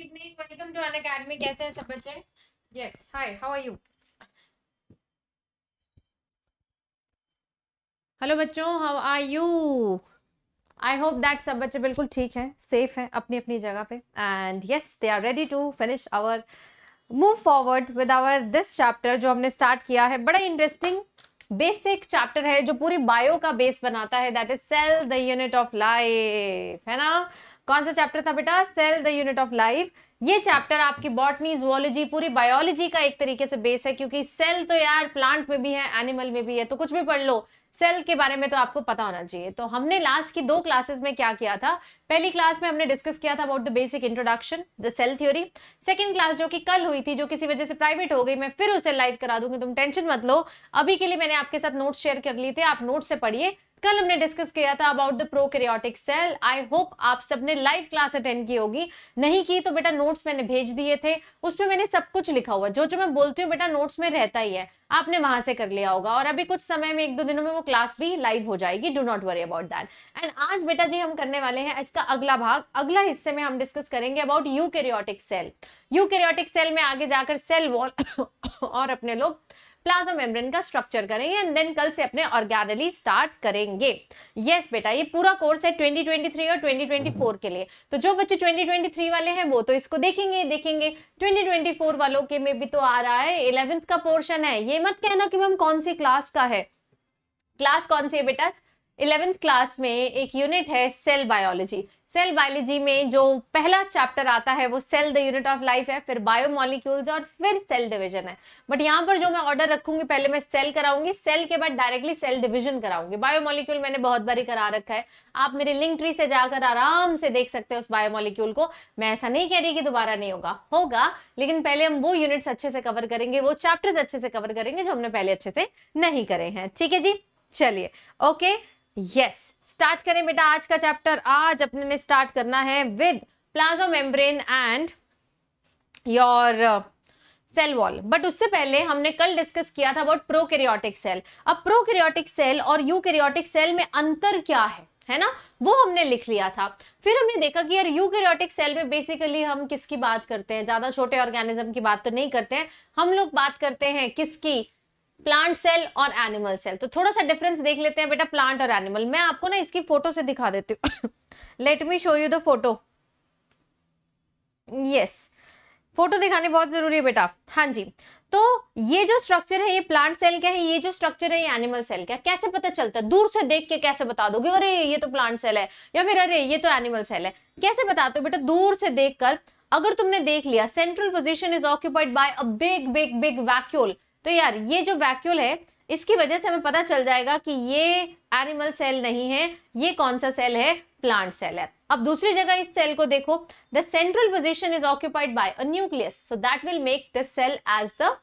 Evening welcome to Unacademy कैसे हैं सब बच्चे yes hi how are you hello बच्चों how are you I hope that सब बच्चे बिल्कुल ठीक हैं सेफ हैं अपनी अपनी जगह पे and yes they are ready to finish our move forward with our this chapter जो हमने स्टार्ट किया है बड़ा इंटरेस्टिंग बेसिक चैप्टर है जो पूरी बायो का बेस बनाता है that is cell the unit of life है ना कौन सा चैप्टर था बेटा cell the unit of life ये चैप्टर आपकी बॉटनी जुआलॉजी पूरी बायोलॉजी का एक तरीके से बेस है क्योंकि सेल तो यार प्लांट में भी है एनिमल में भी है तो कुछ भी पढ़ लो सेल के बारे में तो आपको पता होना चाहिए तो हमने लास्ट की दो क्लासेस में क्या किया था पहली क्लास में हमने डिस्कस किया था about the basic introduction the cell theory second class जो कि कल हुई थी जो किसी वजह से प्राइवेट हो गई मैं फिर उसे लाइव करा दूंगी तुम टेंशन मत लो अभी के लिए मैंने आपके साथ नोट्स शेयर कर लिए थे आप नोट से पढ़िए कल हमने डिस्कस किया था about the prokaryotic cell I hope आप सबने लाइव क्लास अटेंड की होगी नहीं की तो बेटा नोट्स मैंने भेज दिए थे उसमें मैंने सब कुछ लिखा हुआ जो जो मैं बोलती हूँ बेटा नोट्स में रहता ही है आपने वहां से कर लिया होगा और अभी कुछ समय में एक दो दिनों में वो क्लास भी लाइव हो जाएगी do not worry about that and आज बेटा जी हम करने वाले हैं इसका अगला भाग अगला हिस्से में हम डिस्कस करेंगे about you cell you cell में आगे जाकर सेल वॉल और अपने लोग प्लाज्मा मेम्ब्रेन का स्ट्रक्चर करेंगे एंड देन कल से अपने ऑर्गेनली स्टार्ट करेंगे यस yes, बेटा ये पूरा कोर्स है 2023 और 2024 हम्म। के लिए तो जो बच्चे 2023 वाले हैं वो तो इसको देखेंगे देखेंगे 2024 वालों के में भी तो आ रहा है इलेवेंथ का पोर्शन है ये मत कहना कि मैम कौन सी क्लास का है क्लास कौन सी है बेटा इलेवेंथ क्लास में एक यूनिट है सेल बायोलॉजी सेल बायोलॉजी में जो पहला चैप्टर आता है वो cell the unit of life है फिर बायोमोलिक्यूल्स और फिर सेल डिवीजन है बट यहाँ पर जो मैं ऑर्डर रखूंगी पहले मैं सेल कराऊंगी सेल के बाद डायरेक्टली सेल डिवीजन कराऊंगी बायोमोलिक्यूल मैंने बहुत बारी करा रखा है आप मेरे लिंक ट्री से जाकर आराम से देख सकते हैं उस बायोमोलिक्यूल को मैं ऐसा नहीं कह रही कि दोबारा नहीं होगा होगा लेकिन पहले हम वो यूनिट्स अच्छे से कवर करेंगे वो चैप्टर्स अच्छे से कवर करेंगे जो हमने पहले अच्छे से नहीं करे हैं ठीक है जी चलिए ओके यस स्टार्ट करें बेटा आज का चैप्टर आज अपने ने स्टार्ट करना है with plasma membrane and your cell wall but उससे पहले हमने कल डिस्कस किया था अबाउट प्रोकैरियोटिक सेल अब प्रोकैरियोटिक सेल और यूकैरियोटिक सेल में अंतर क्या है है ना वो हमने लिख लिया था फिर हमने देखा कि यार यूकैरियोटिक सेल में बेसिकली हम किसकी बात करते हैं ज्यादा छोटे ऑर्गेनिज्म की बात तो नहीं करते हैं हम लोग बात करते हैं किसकी प्लांट सेल और एनिमल सेल तो थोड़ा सा डिफरेंस देख लेते हैं बेटा प्लांट और एनिमल मैं आपको ना इसकी फोटो से दिखा देती हूँ let me show you the photo yes photo दिखाने बहुत जरूरी है बेटा हाँ जी तो ये जो स्ट्रक्चर है ये प्लांट सेल क्या है ये जो स्ट्रक्चर है ये एनिमल सेल क्या कैसे पता चलता है दूर से देख के कैसे बता दोगे अरे ये तो प्लांट सेल है या फिर अरे ये तो एनिमल सेल है कैसे बताते हो बेटा दूर से देख कर अगर तुमने देख लिया central position is occupied by a big big big vacuole तो यार ये जो वैक्यूल है इसकी वजह से हमें पता चल जाएगा कि ये एनिमल सेल नहीं है ये कौन सा सेल है प्लांट सेल है अब दूसरी जगह इस सेल को देखो the central position is occupied by a nucleus so that will make the cell as the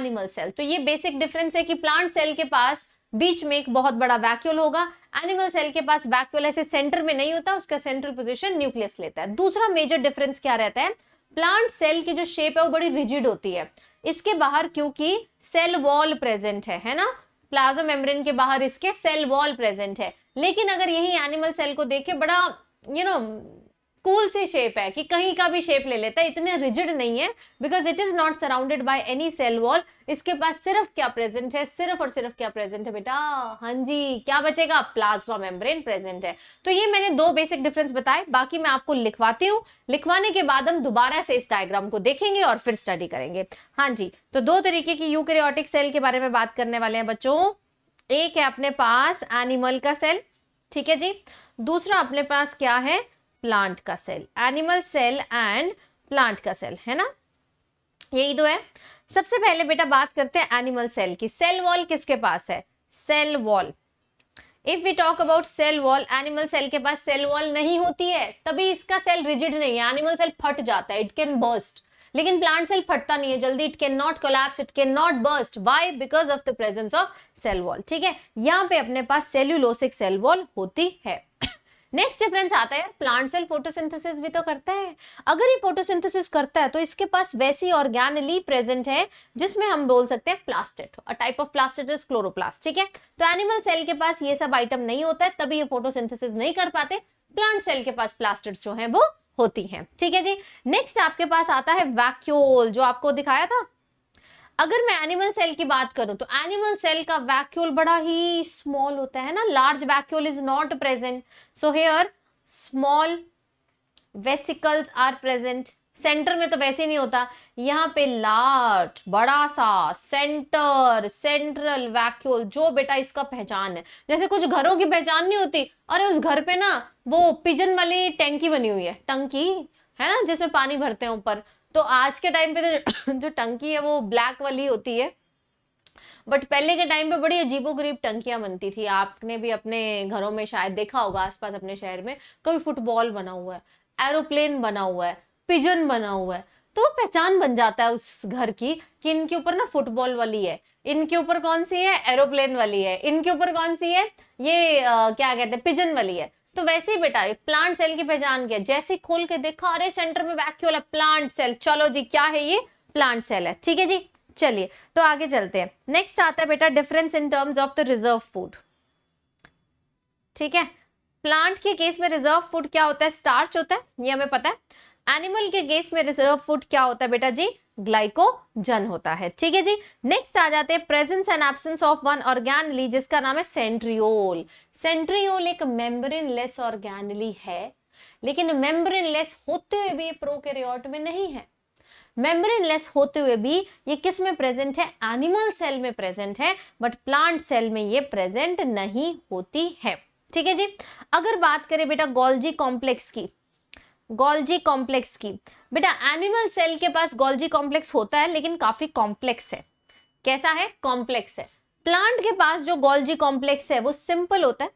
animal cell तो ये बेसिक डिफरेंस है कि प्लांट सेल के पास बीच में एक बहुत बड़ा वैक्यूल होगा एनिमल सेल के पास वैक्यूल ऐसे सेंटर में नहीं होता उसका सेंट्रल पोजिशन न्यूक्लियस लेता है दूसरा मेजर डिफरेंस क्या रहता है प्लांट सेल की जो शेप है वो बड़ी रिजिड होती है इसके बाहर क्योंकि सेल वॉल प्रेजेंट है है ना प्लाजो मेम्ब्रेन के बाहर इसके सेल वॉल प्रेजेंट है लेकिन अगर यही एनिमल सेल को देखे बड़ा यू you नो know, कूल सी शेप है कि कहीं का भी शेप ले लेता है इतने रिजिड नहीं है because it is not surrounded by any cell wall इसके पास सिर्फ क्या प्रेजेंट है सिर्फ और सिर्फ क्या प्रेजेंट है बेटा हाँ जी क्या बचेगा प्लाज्मा मेम्ब्रेन प्रेजेंट है तो ये मैंने दो बेसिक डिफरेंस बताए बाकी मैं आपको लिखवाती हूँ लिखवाने के बाद हम दोबारा से इस डायग्राम को देखेंगे और फिर स्टडी करेंगे हाँ जी तो दो तरीके की यूक्रियोटिक सेल के बारे में बात करने वाले हैं बच्चों एक है अपने पास एनिमल का सेल ठीक है जी दूसरा अपने पास क्या है प्लांट का cell animal cell and plant का सेल है ना यही दो तो है सबसे पहले बेटा बात करते हैं एनिमल सेल की सेल वॉल किसके पास है cell wall if we talk about cell wall animal cell के पास सेल वॉल नहीं होती है तभी इसका सेल रिजिड नहीं है एनिमल सेल फट जाता है इट कैन बर्स्ट लेकिन प्लांट सेल फटता नहीं है जल्दी it can not collapse it can not burst why because of the presence of cell wall ठीक है यहां पे अपने पास सेल्यूलोसिक सेल वॉल होती है नेक्स्ट डिफरेंस आता है प्लांट सेल फोटोसिंथेसिस भी तो करता है अगर ये फोटोसिंथेसिस करता है तो इसके पास वैसी ऑर्गेनली प्रेजेंट है जिसमें हम बोल सकते हैं plastid a type of plastid is chloroplast ठीक है तो एनिमल सेल के पास ये सब आइटम नहीं होता है तभी ये फोटोसिंथेसिस नहीं कर पाते प्लांट सेल के पास प्लास्टिड जो है वो होती है ठीक है जी नेक्स्ट आपके पास आता है वैक्यूल जो आपको दिखाया था अगर मैं एनिमल सेल की बात करूं तो एनिमल सेल का वैक्यूल बड़ा ही स्मॉल होता है ना large vacuole is not present so here small vesicles are present centre में तो वैसे नहीं होता यहाँ पे लार्ज बड़ा सा सेंटर सेंट्रल वैक्यूल जो बेटा इसका पहचान है जैसे कुछ घरों की पहचान नहीं होती अरे उस घर पे ना वो पिजन वाली टैंकी बनी हुई है टंकी है ना जिसमें पानी भरते हैं ऊपर तो आज के टाइम पे तो जो टंकी है वो ब्लैक वाली होती है बट पहले के टाइम पे बड़ी अजीबो गरीब टंकियां बनती थी आपने भी अपने घरों में शायद देखा होगा आसपास अपने शहर में कभी फुटबॉल बना हुआ है एरोप्लेन बना हुआ है पिजन बना हुआ है तो पहचान बन जाता है उस घर की कि इनके ऊपर ना फुटबॉल वाली है इनके ऊपर कौन सी है एरोप्लेन वाली है इनके ऊपर कौन सी है ये आ, क्या कहते हैं पिजन वाली है तो वैसे ही बेटा प्लांट सेल की पहचान किया जैसे खोल के देखा अरे सेंटर में वैक्यूल है प्लांट सेल चलो जी क्या है ये प्लांट सेल है ठीक है जी चलिए तो आगे चलते हैं नेक्स्ट आता है बेटा difference in terms of the reserve food ठीक है प्लांट के केस में रिजर्व फूड क्या होता है स्टार्च होता है ये हमें पता है एनिमल के गेस में रिजर्व फूड क्या होता है बेटा जी ग्लाइकोजन होता है ठीक है जी नेक्स्ट आ जाते हैं presence and absence of one organelle जिसका नाम है सेंट्रियोल सेंट्रियोल एक मेम्ब्रेन लेस ऑर्गेनली है लेकिन मेम्ब्रेन लेस होते हुए भी प्रोकैरियोट में नहीं है मेम्ब्रेन लेस होते हुए भी ये किस में प्रेजेंट है एनिमल सेल में प्रेजेंट है बट प्लांट सेल में ये प्रेजेंट नहीं होती है ठीक है जी अगर बात करें बेटा गोल्जी कॉम्प्लेक्स की गोल्जी कॉम्प्लेक्स की बेटा एनिमल सेल के पास गोल्जी कॉम्प्लेक्स होता है लेकिन काफी कॉम्प्लेक्स है कैसा है कॉम्प्लेक्स है प्लांट के पास जो गोल्जी कॉम्प्लेक्स है वो सिंपल होता है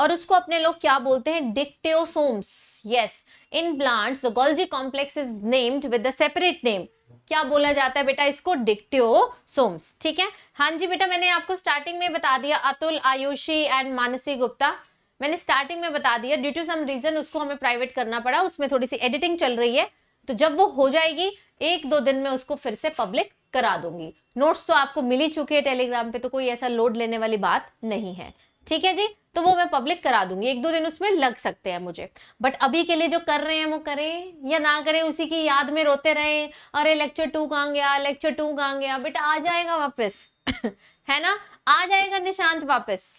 और उसको अपने लोग क्या बोलते हैं dictyosomes yes in plants the Golgi complex is named with the separate name क्या बोला जाता है बेटा इसको डिक्टियोसोम्स ठीक है हाँ जी बेटा मैंने आपको स्टार्टिंग में बता दिया अतुल आयुषी एंड मानसी गुप्ता मैंने स्टार्टिंग में बता दिया ड्यू टू सम रीजन उसको हमें प्राइवेट करना पड़ा उसमें थोड़ी सी एडिटिंग चल रही है तो जब वो हो जाएगी एक दो दिन में उसको फिर से पब्लिक करा दूंगी नोट्स तो आपको मिल ही चुके हैं टेलीग्राम पे तो कोई ऐसा लोड लेने वाली बात नहीं है ठीक है जी तो वो मैं पब्लिक करा दूंगी एक दो दिन उसमें लग सकते हैं मुझे बट अभी के लिए जो कर रहे हैं वो करें या ना करें उसी की याद में रोते रहे अरे लेक्चर टू कहाँ गया लेक्चर टू कहाँ गया बेटा आ जाएगा वापस है ना आ जाएगा निशांत वापस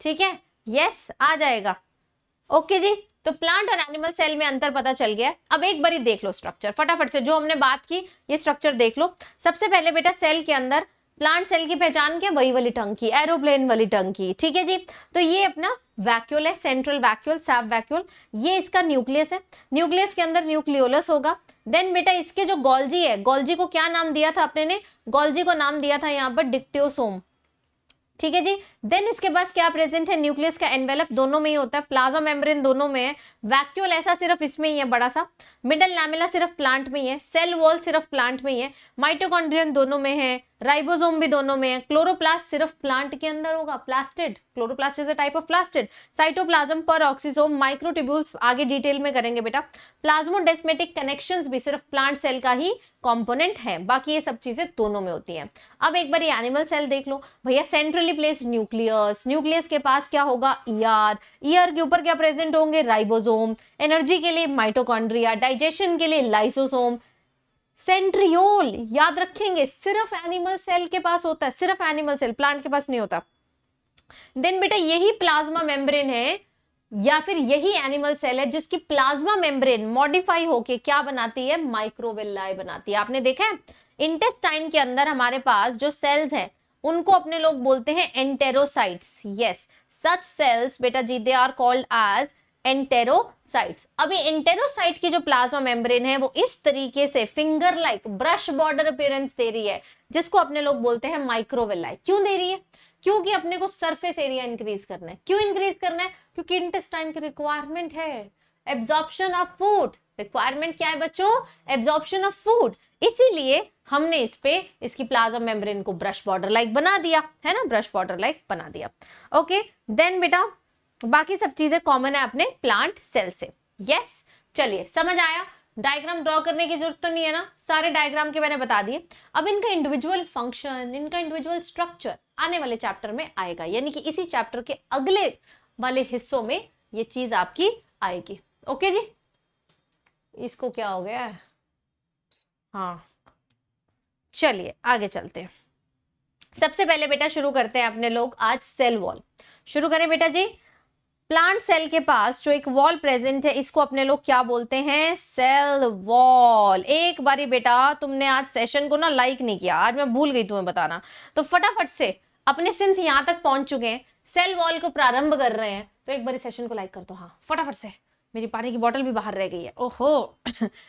ठीक है यस आ जाएगा ओके जी तो प्लांट और एनिमल सेल में अंतर पता चल गया अब एक बारी देख लो स्ट्रक्चर फटाफट से जो हमने बात की ये स्ट्रक्चर देख लो सबसे पहले बेटा सेल के अंदर प्लांट सेल की पहचान क्या वही वाली टंग की एरोप्लेन वाली टंग की ठीक है जी तो ये अपना वैक्यूल है सेंट्रल वैक्यूल सैब वैक्यूल ये इसका न्यूक्लियस है न्यूक्लियस के अंदर न्यूक्लियोलस होगा देन बेटा इसके जो गोल्जी है गोल्जी को क्या नाम दिया था अपने ने गोल्जी को नाम दिया था यहाँ पर डिक्टियोसोम ठीक है जी देन इसके पास क्या प्रेजेंट है न्यूक्लियस का एनवेलप दोनों में ही होता है प्लाज्मा मेम्ब्रेन दोनों में है वैक्यूल ऐसा सिर्फ इसमें ही है बड़ा सा मिडल लैमिला सिर्फ प्लांट में ही है सेल वॉल सिर्फ प्लांट में ही है माइटोकॉन्ड्रियन दोनों में है राइबोसोम भी दोनों में है क्लोरोप्लास्ट सिर्फ प्लांट के अंदर होगा plastid chloroplast is a type of plastid cytoplasm पर ऑक्सीजोम माइक्रोट्यूब्यूल्स आगे डिटेल में करेंगे बेटा प्लाज्मोडेस्मेटिक कनेक्शंस भी सिर्फ प्लांट सेल का ही कॉम्पोनेंट है बाकी ये सब चीज़ें दोनों में होती हैं अब एक बार ये एनिमल सेल देख लो भैया सेंट्रली प्लेस न्यूक्लियस न्यूक्लियस के पास क्या होगा ईआर e ईआर e के ऊपर क्या प्रेजेंट होंगे राइबोसोम एनर्जी के लिए माइटोकॉन्ड्रिया डाइजेशन के लिए लाइसोसोम सेंट्रियोल याद रखेंगे सिर्फ एनिमल सेल के पास होता है सिर्फ एनिमल सेल प्लांट के पास नहीं होता देन बेटा यही प्लाज्मा मेम्ब्रेन है या फिर यही एनिमल सेल है जिसकी प्लाज्मा मेम्ब्रेन मॉडिफाई होके क्या बनाती है माइक्रोवेल्लाई बनाती है आपने देखा है इंटेस्टाइन के अंदर हमारे पास जो सेल्स है उनको अपने लोग बोलते हैं एंटेरोसाइट्स यस सच सेल्स बेटा जी they are called as enterocytes अभी एंटेरोसाइट की जो प्लाज्मा मेम्ब्रेन है वो इस तरीके से finger like brush border appearance दे रही है जिसको अपने लोग बोलते हैं माइक्रोवेलाई क्यों दे रही है क्योंकि अपने को सरफेस एरिया इंक्रीज करना है क्यों इंक्रीज करना है क्योंकि इंटेस्टाइन की रिक्वायरमेंट है एब्जॉर्प्शन ऑफ फूड रिक्वायरमेंट क्या है बच्चों एब्जॉर्प्शन ऑफ फूड इसीलिए हमने इस पे इसकी प्लाज्मा मेम्ब्रेन को ब्रश बॉर्डर लाइक बना दिया है ना ब्रश बॉर्डर लाइक बना दिया ओके देन बेटा बाकी सब चीजें कॉमन है अपने प्लांट सेल से यस yes, चलिए समझ आया डायग्राम ड्रॉ करने की जरूरत तो नहीं है ना सारे डायग्राम के मैंने बता दिए अब इनका इंडिविजुअल फंक्शन इनका इंडिविजुअल स्ट्रक्चर आने वाले चैप्टर में आएगा यानी कि इसी चैप्टर के अगले वाले हिस्सों में ये चीज आपकी आएगी ओके जी इसको क्या हो गया हाँ चलिए आगे चलते हैं सबसे पहले बेटा शुरू करते हैं अपने लोग आज सेल वॉल शुरू करें बेटा जी प्लांट सेल के पास जो एक वॉल प्रेजेंट है इसको अपने लोग क्या बोलते हैं सेल वॉल एक बारी बेटा तुमने आज सेशन को ना लाइक नहीं किया आज मैं भूल गई तुम्हें बताना तो फटाफट से अपने सिंस यहां तक पहुंच चुके हैं सेल वॉल को प्रारंभ कर रहे हैं तो एक बारी सेशन को लाइक कर दो हाँ फटाफट से मेरी पानी की बॉटल भी बाहर रह गई है ओहो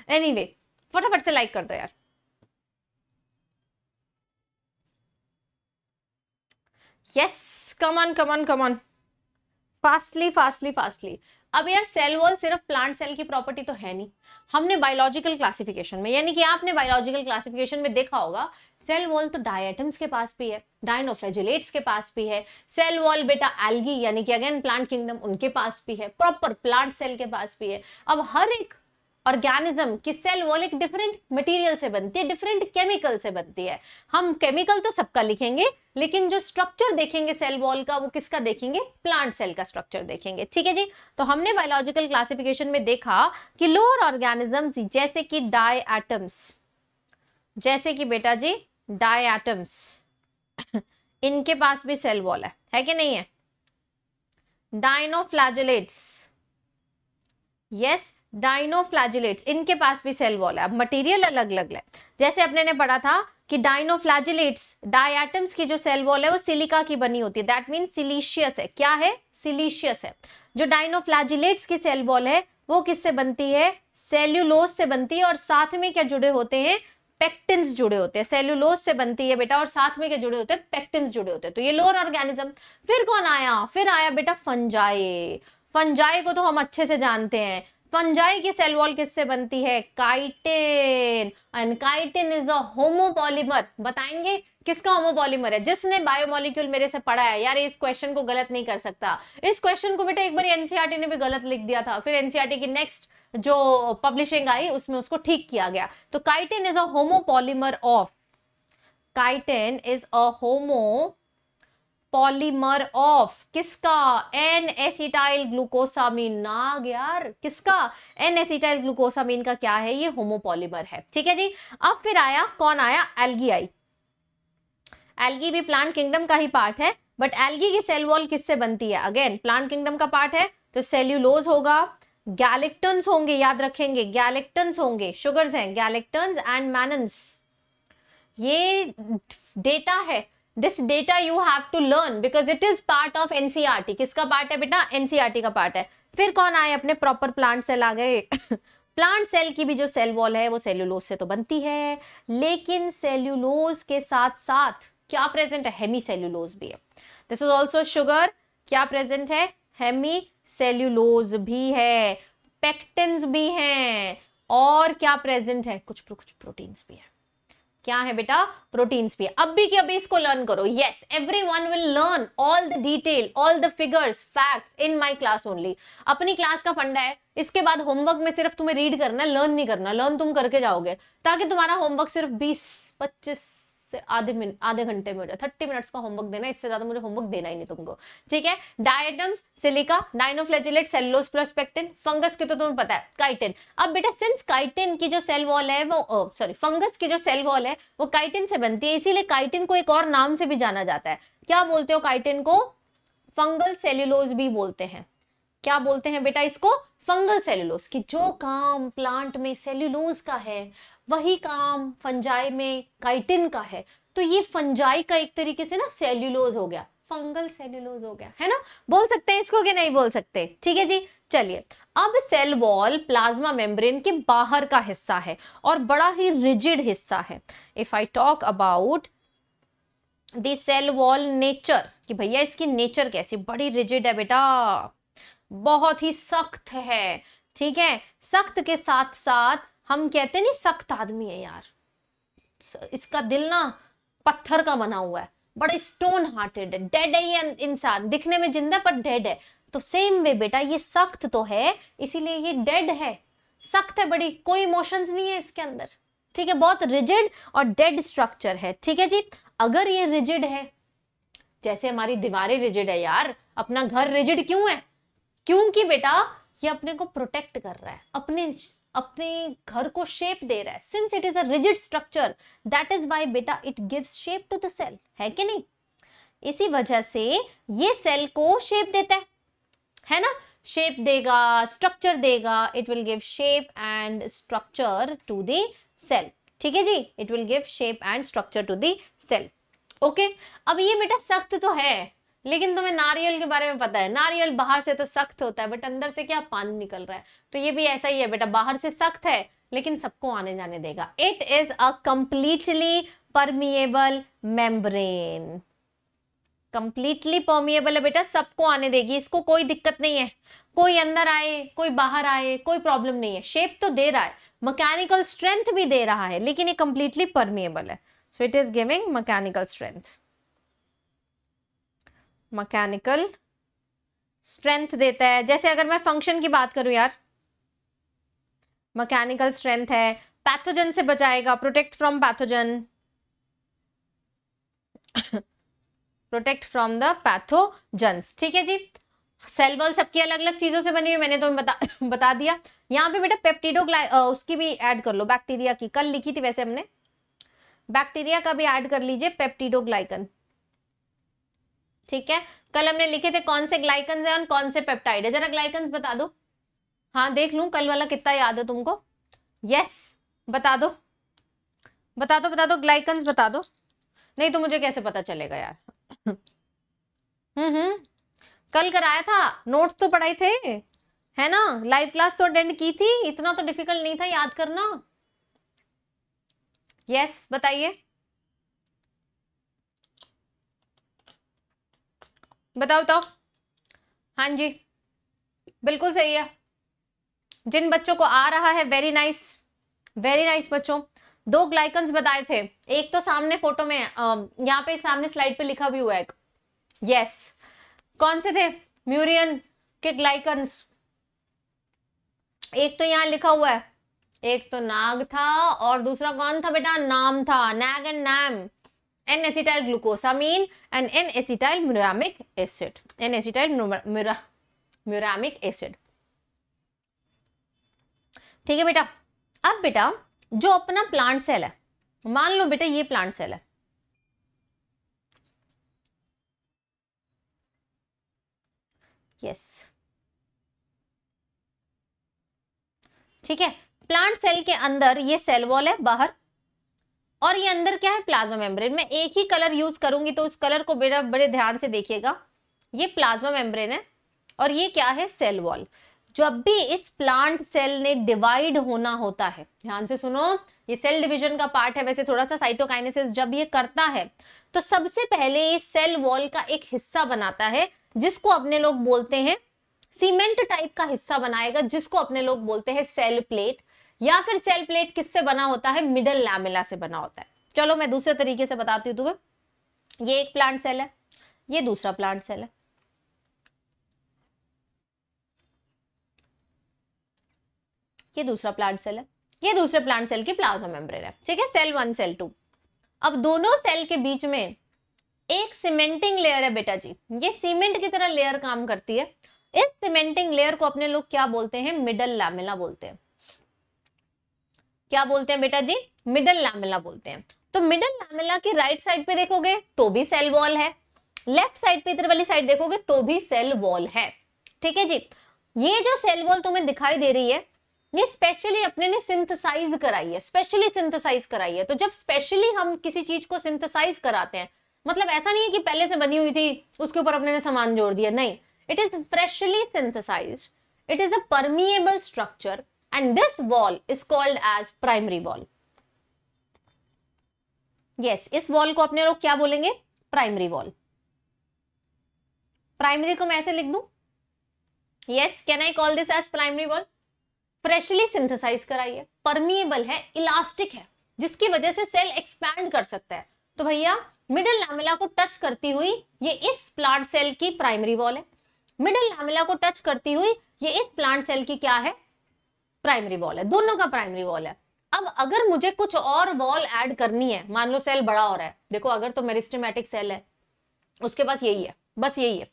एनी वे फटाफट से लाइक कर दो यार yes come on come on come on fastly fastly fastly अब यार सेल वॉल सिर्फ प्लांट सेल की प्रॉपर्टी तो है नहीं हमने बायोलॉजिकल क्लासिफिकेशन में यानी कि आपने बायोलॉजिकल क्लासिफिकेशन में देखा होगा सेल वॉल तो डायटम्स के पास भी है डायनोफ्लेजिलेट्स के पास भी है सेल वॉल बेटा एल्गी यानी कि अगेन प्लांट किंगडम उनके पास भी है प्रॉपर प्लांट सेल के पास भी है अब हर एक ऑर्गेनिज्म की सेल वॉल एक डिफरेंट मटेरियल से बनती है डिफरेंट केमिकल से बनती है हम केमिकल तो सबका लिखेंगे लेकिन जो स्ट्रक्चर देखेंगे सेल वॉल का वो किसका देखेंगे प्लांट सेल का स्ट्रक्चर देखेंगे ठीक है जी तो हमने बायोलॉजिकल क्लासिफिकेशन में देखा कि लोअर ऑर्गेनिजम्स जैसे कि डाई एटम्स जैसे कि बेटा जी डाई एटम्स इनके पास भी सेल वॉल है है कि नहीं है डाइनोफ्लैजुलेट्स यस yes, डाइनोफ्लाजिलेट्स इनके पास भी सेल वॉल है अब मटेरियल अलग अलग है जैसे अपने ने पढ़ा था कि डाइनोफ्लाजिलेट्स डायटम्स की जो सेल वॉल है वो सिलिका की बनी होती है दैट मीन सिलीशियस है क्या है सिलीशियस है जो डाइनोफ्लाजिलेट्स की सेल वॉल है वो किससे बनती है सेल्यूलोस से बनती है और साथ में क्या जुड़े होते हैं पेक्टिन्स जुड़े होते हैं सेल्यूलोस से बनती है बेटा और साथ में क्या जुड़े होते हैं पेक्टिन्स जुड़े होते हैं तो ये लोअर ऑर्गेनिज्म फिर कौन आया फिर आया बेटा फंजाई फंजाई को तो हम अच्छे से जानते हैं फंजाई की सेल वॉल किससे बनती है chitin and chitin is a homopolymer बताएंगे किसका होमोपॉलीमर है जिसने बायोमोलिक्यूल मेरे से पढ़ा है यार इस क्वेश्चन को गलत नहीं कर सकता इस क्वेश्चन को बेटा एक बार एनसीआरटी e ने भी गलत लिख दिया था फिर एनसीआरटी e की नेक्स्ट जो पब्लिशिंग आई उसमें उसको ठीक किया गया तो chitin is a homopolymer of chitin is a homopolymer of किसका एन एसिटाइल ग्लूकोसामीन नाग यार किसका एन एसिटाइल ग्लूकोसामीन का क्या है ये होमोपॉलीमर है ठीक है जी अब फिर आया कौन आया एल्गी आई एल्गी भी प्लांट किंगडम का ही पार्ट है बट एल्गी की सेल वॉल किससे बनती है अगेन प्लांट किंगडम का पार्ट है तो सेल्यूलोज होगा गैलेक्टन्स होंगे याद रखेंगे गैलेक्टन्स होंगे शुगर्स हैं गैलेक्टन्स एंड मैनन्स ये डेटा है this data you have to learn because it is part of NCERT किसका पार्ट है बेटा एनसीआरटी e का पार्ट है फिर कौन आए अपने प्रॉपर प्लांट सेल आ गए प्लांट सेल की भी जो सेल वॉल है वो सेल्यूलोज से तो बनती है लेकिन सेल्यूलोज के साथ साथ क्या प्रेजेंट है हेमी सेल्यूलोज भी है दिस इज ऑल्सो शुगर क्या प्रेजेंट है हेमी सेल्यूलोज भी है पेक्टिन भी हैं और क्या प्रेजेंट है कुछ कुछ प्रोटीन्स भी है क्या है बेटा प्रोटीन्स भी अब भी अभी इसको लर्न करो yes every one will learn all the detail all the figures facts in my class only अपनी क्लास का फंडा है इसके बाद होमवर्क में सिर्फ तुम्हें रीड करना लर्न नहीं करना लर्न तुम करके जाओगे ताकि तुम्हारा होमवर्क सिर्फ बीस पच्चीस से आधे मिनट आधे घंटे में हो जाए थर्टी मिनट्स का होमवर्क देना इससे ज्यादा मुझे होमवर्क देना ही नहीं तुमको ठीक है डायटम्स सिलिका डाइनोफ्लेजिलेट सेलोस प्रोस्पेक्टिन फंगस की तो तुम्हें पता है काइटिन अब बेटा सिंस काइटिन की जो सेल वॉल है वो सॉरी फंगस की जो सेल वॉल है वो काइटिन से बनती है इसीलिए काइटिन को एक और नाम से भी जाना जाता है क्या बोलते हो काइटिन को फंगल सेल्यूलोज भी बोलते हैं क्या बोलते हैं बेटा इसको फंगल सेल्यूलोज कि जो काम प्लांट में सेल्यूलोज का है वही काम फंजाई में काइटिन का है तो ये फंजाई का एक तरीके से ना सेल्यूलोज हो गया फंगल सेल्यूलोज हो गया है ना बोल सकते हैं इसको कि नहीं बोल सकते ठीक है जी चलिए अब सेल वॉल प्लाज्मा मेम्ब्रेन के बाहर का हिस्सा है और बड़ा ही रिजिड हिस्सा है if I talk about the cell wall nature कि भैया इसकी नेचर कैसी बड़ी रिजिड है बेटा बहुत ही सख्त है ठीक है सख्त के साथ साथ हम कहते नहीं सख्त आदमी है यार इसका दिल ना पत्थर का बना हुआ है बड़ा स्टोन हार्टेड है डेड है ये इंसान दिखने में जिंदा पर डेड है तो सेम वे बेटा ये सख्त तो है इसीलिए ये डेड है सख्त है बड़ी कोई इमोशंस नहीं है इसके अंदर ठीक है बहुत रिजिड और डेड स्ट्रक्चर है ठीक है जी अगर ये रिजिड है जैसे हमारी दीवारें रिजिड है यार अपना घर रिजिड क्यों है क्योंकि बेटा ये अपने को प्रोटेक्ट कर रहा है अपने अपने घर को शेप दे रहा है since it is a rigid structure that is why बेटा it gives shape to the cell है कि नहीं इसी वजह से ये सेल को शेप देता है है ना शेप देगा स्ट्रक्चर देगा it will give shape and structure to the cell ठीक है जी it will give shape and structure to the cell okay अब ये बेटा सख्त तो है लेकिन तुम्हें नारियल के बारे में पता है नारियल बाहर से तो सख्त होता है बट अंदर से क्या पानी निकल रहा है तो ये भी ऐसा ही है बेटा बाहर से सख्त है लेकिन सबको आने जाने देगा it is a completely permeable membrane completely permeable है बेटा सबको आने देगी इसको कोई दिक्कत नहीं है कोई अंदर आए कोई बाहर आए कोई प्रॉब्लम नहीं है शेप तो दे रहा है मैकेनिकल स्ट्रेंथ भी दे रहा है लेकिन ये कंप्लीटली परमिएबल है so it is giving mechanical strength mechanical strength देता है जैसे अगर मैं फंक्शन की बात करूं यार मैकेनिकल स्ट्रेंथ है पैथोजन से बचाएगा protect from pathogen protect from the pathogens ठीक है जी सेल वॉल सबकी अलग अलग चीजों से बनी हुई मैंने तो बता बता दिया यहाँ पे बेटा पेप्टिडो उसकी भी ऐड कर लो बैक्टीरिया की कल लिखी थी वैसे हमने बैक्टीरिया का भी ऐड कर लीजिए पेप्टिडोग्लाइकन ठीक है कल हमने लिखे थे कौन से ग्लाइकन है और कौन से पेप्टाइड है जरा ग्लाइकन बता दो हाँ देख लू कल वाला कितना याद है तुमको यस बता दो बता दो बता दो ग्लाइकन्स बता दो नहीं तो मुझे कैसे पता चलेगा यार हम्म, हम्म। कल कराया था नोट्स तो पढ़ाए थे है ना लाइव क्लास तो अटेंड की थी इतना तो डिफिकल्ट नहीं था याद करना यस बताइए बताओ बताओ हाँ जी बिल्कुल सही है जिन बच्चों को आ रहा है वेरी नाइस वेरी नाइस बच्चों दो ग्लाइकन्स बताए थे एक तो सामने फोटो में यहाँ पे सामने स्लाइड पे लिखा भी हुआ है यस कौन से थे म्यूरियन के ग्लाइकन्स एक तो यहाँ लिखा हुआ है एक तो नाग था और दूसरा कौन था बेटा नाम था NAG and NAM N acetyl glucosamine and N acetyl muramic acid N acetyl muramic acid ठीक है बेटा अब बेटा जो अपना प्लांट सेल है मान लो बेटा ये प्लांट सेल है यस yes. ठीक है प्लांट सेल के अंदर ये सेल वॉल है बाहर और ये अंदर क्या है प्लाज्मा मेम्ब्रेन मैं एक ही कलर यूज करूंगी तो उस कलर को बेटा बड़े ध्यान से देखिएगा ये प्लाज्मा मेम्ब्रेन है और ये क्या है सेल वॉल जब भी इस प्लांट सेल ने डिवाइड होना होता है ध्यान से सुनो ये सेल डिवीजन का पार्ट है वैसे थोड़ा सा साइटोकाइनेसिस जब ये करता है तो सबसे पहले ये सेल वॉल का एक हिस्सा बनाता है जिसको अपने लोग बोलते हैं सीमेंट टाइप का हिस्सा बनाएगा जिसको अपने लोग बोलते हैं सेल प्लेट या फिर सेल प्लेट किससे बना होता है मिडल लैमिला से बना होता है चलो मैं दूसरे तरीके से बताती हूँ तुम्हें ये एक प्लांट सेल है ये दूसरा प्लांट सेल है ये दूसरा प्लांट सेल है ये दूसरे प्लांट सेल की प्लाज्मा मेम्ब्रेन है ठीक है सेल वन सेल टू अब दोनों सेल के बीच में एक सीमेंटिंग लेयर है बेटा जी ये सीमेंट की तरह लेयर काम करती है इस सीमेंटिंग लेयर को अपने लोग क्या बोलते हैं मिडल लैमिला बोलते हैं क्या बोलते हैं बेटा जी मिडल लैमेला बोलते हैं तो मिडल लैमेला की राइट साइड पे देखोगे तो भी सेल वॉल है लेफ्ट साइड पे इधर वाली साइड देखोगे तो भी सेल वॉल है ठीक है जी ये जो सेल वॉल तुम्हें दिखाई दे रही है ये स्पेशली अपने ने सिंथेसाइज कराई है स्पेशली सिंथेसाइज कराई है तो जब स्पेशली हम किसी चीज को सिंथेसाइज कराते हैं मतलब ऐसा नहीं है कि पहले से बनी हुई थी उसके ऊपर अपने ने सामान जोड़ दिया नहीं it is freshly synthesize it is a permeable structure and this wall is called as primary wall. Yes yes, इस वॉल को अपने लोग क्या बोलेंगे प्राइमरी वॉल प्राइमरी को मैं ऐसे लिख दू can I call this as primary wall freshly synthesized synthesize कराइए permeable है elastic है जिसकी वजह से cell expand कर सकता है तो भैया मिडिल लैमिला को टच करती हुई ये इस प्लांट सेल की प्राइमरी वॉल है मिडिल लैमिला को टच करती हुई ये इस प्लांट सेल की क्या है प्राइमरी वॉल है दोनों का प्राइमरी वॉल है अब अगर मुझे कुछ और वॉल ऐड करनी है मान लो सेल बड़ा हो रहा है देखो अगर तो मेरिस्टमेटिक सेल है उसके पास यही है बस यही है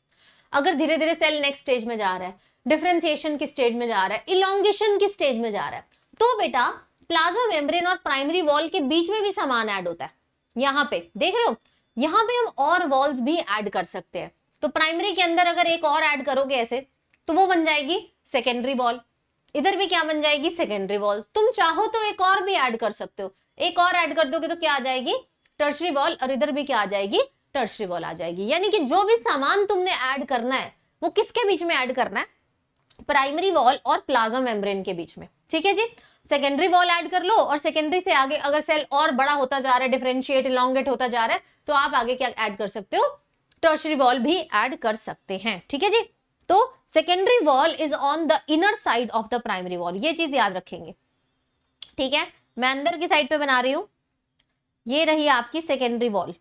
अगर धीरे धीरे सेल नेक्स्ट स्टेज में जा रहा है डिफ्रेंसिएशन की स्टेज में जा रहा है इलांगेशन की स्टेज में जा रहा है तो बेटा प्लाज्मा मेम्ब्रेन और प्राइमरी वॉल के बीच में भी सामान ऐड होता है यहाँ पे देख रहे हो यहाँ पे हम और वॉल्स भी ऐड कर सकते हैं तो प्राइमरी के अंदर अगर एक और ऐड करोगे ऐसे तो वो बन जाएगी सेकेंडरी वॉल इधर भी क्या बन जाएगी सेकेंडरी वॉल तुम चाहो तो एक और भी ऐड कर सकते हो एक और ऐड कर दोगे तो क्या आ जाएगी टर्शरी वॉल और इधर भी क्या आ जाएगी टर्शरी वॉल आ जाएगी यानी कि जो भी सामान तुमने ऐड करना है वो किसके बीच में ऐड करना है प्राइमरी वॉल और प्लाजो मेम्ब्रेन के बीच में ठीक है जी सेकेंडरी वॉल ऐड कर लो और सेकेंडरी से आगे अगर सेल और बड़ा होता जा रहा है डिफरेंशिएट इलांगेट होता जा रहा है तो आप आगे क्या ऐड कर सकते हो टर्शरी वॉल भी ऐड कर सकते हैं ठीक है जी तो secondary wall is on the inner side of the primary wall ये चीज याद रखेंगे ठीक है मैं अंदर की साइड पे बना रही हूं ये रही आपकी सेकेंडरी वॉल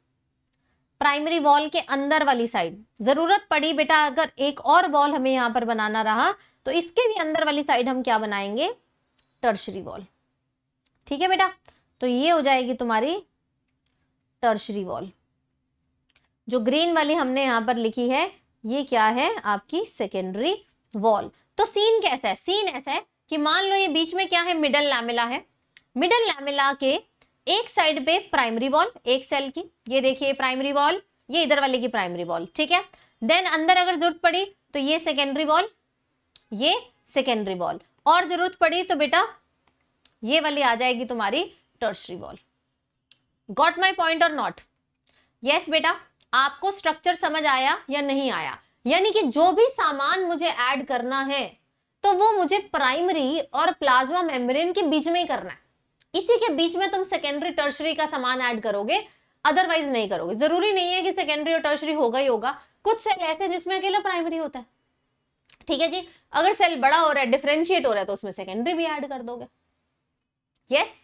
प्राइमरी वॉल के अंदर वाली साइड जरूरत पड़ी बेटा अगर एक और वॉल हमें यहां पर बनाना रहा तो इसके भी अंदर वाली साइड हम क्या बनाएंगे टर्शरी वॉल ठीक है बेटा तो ये हो जाएगी तुम्हारी टर्शरी वॉल जो ग्रीन वाली हमने यहां पर लिखी है ये क्या है आपकी सेकेंडरी वॉल तो सीन कैसा है सीन ऐसा है कि मान लो ये बीच में क्या है मिडल लैमिला है मिडल लैमिला के एक साइड पे प्राइमरी वॉल एक सेल की ये देखिए प्राइमरी वॉल ये इधर वाले की प्राइमरी वॉल ठीक है देन अंदर अगर जरूरत पड़ी तो ये सेकेंडरी वॉल ये सेकेंडरी वॉल और जरूरत पड़ी तो बेटा ये वाली आ जाएगी तुम्हारी tertiary wall got my point और नॉट यस बेटा आपको स्ट्रक्चर समझ आया या नहीं आया यानी कि जो भी सामान मुझे ऐड करना है तो वो मुझे प्राइमरी और प्लाज्मा मेम्ब्रेन के बीच में ही करना है इसी के बीच में तुम सेकेंडरी टर्शरी का सामान ऐड करोगे अदरवाइज नहीं करोगे जरूरी नहीं है कि सेकेंडरी और टर्शरी होगा ही होगा कुछ सेल ऐसे जिसमें अकेला प्राइमरी होता है ठीक है जी अगर सेल बड़ा हो रहा है डिफ्रेंशिएट हो रहा है तो उसमें सेकेंडरी भी ऐड कर दोगे यस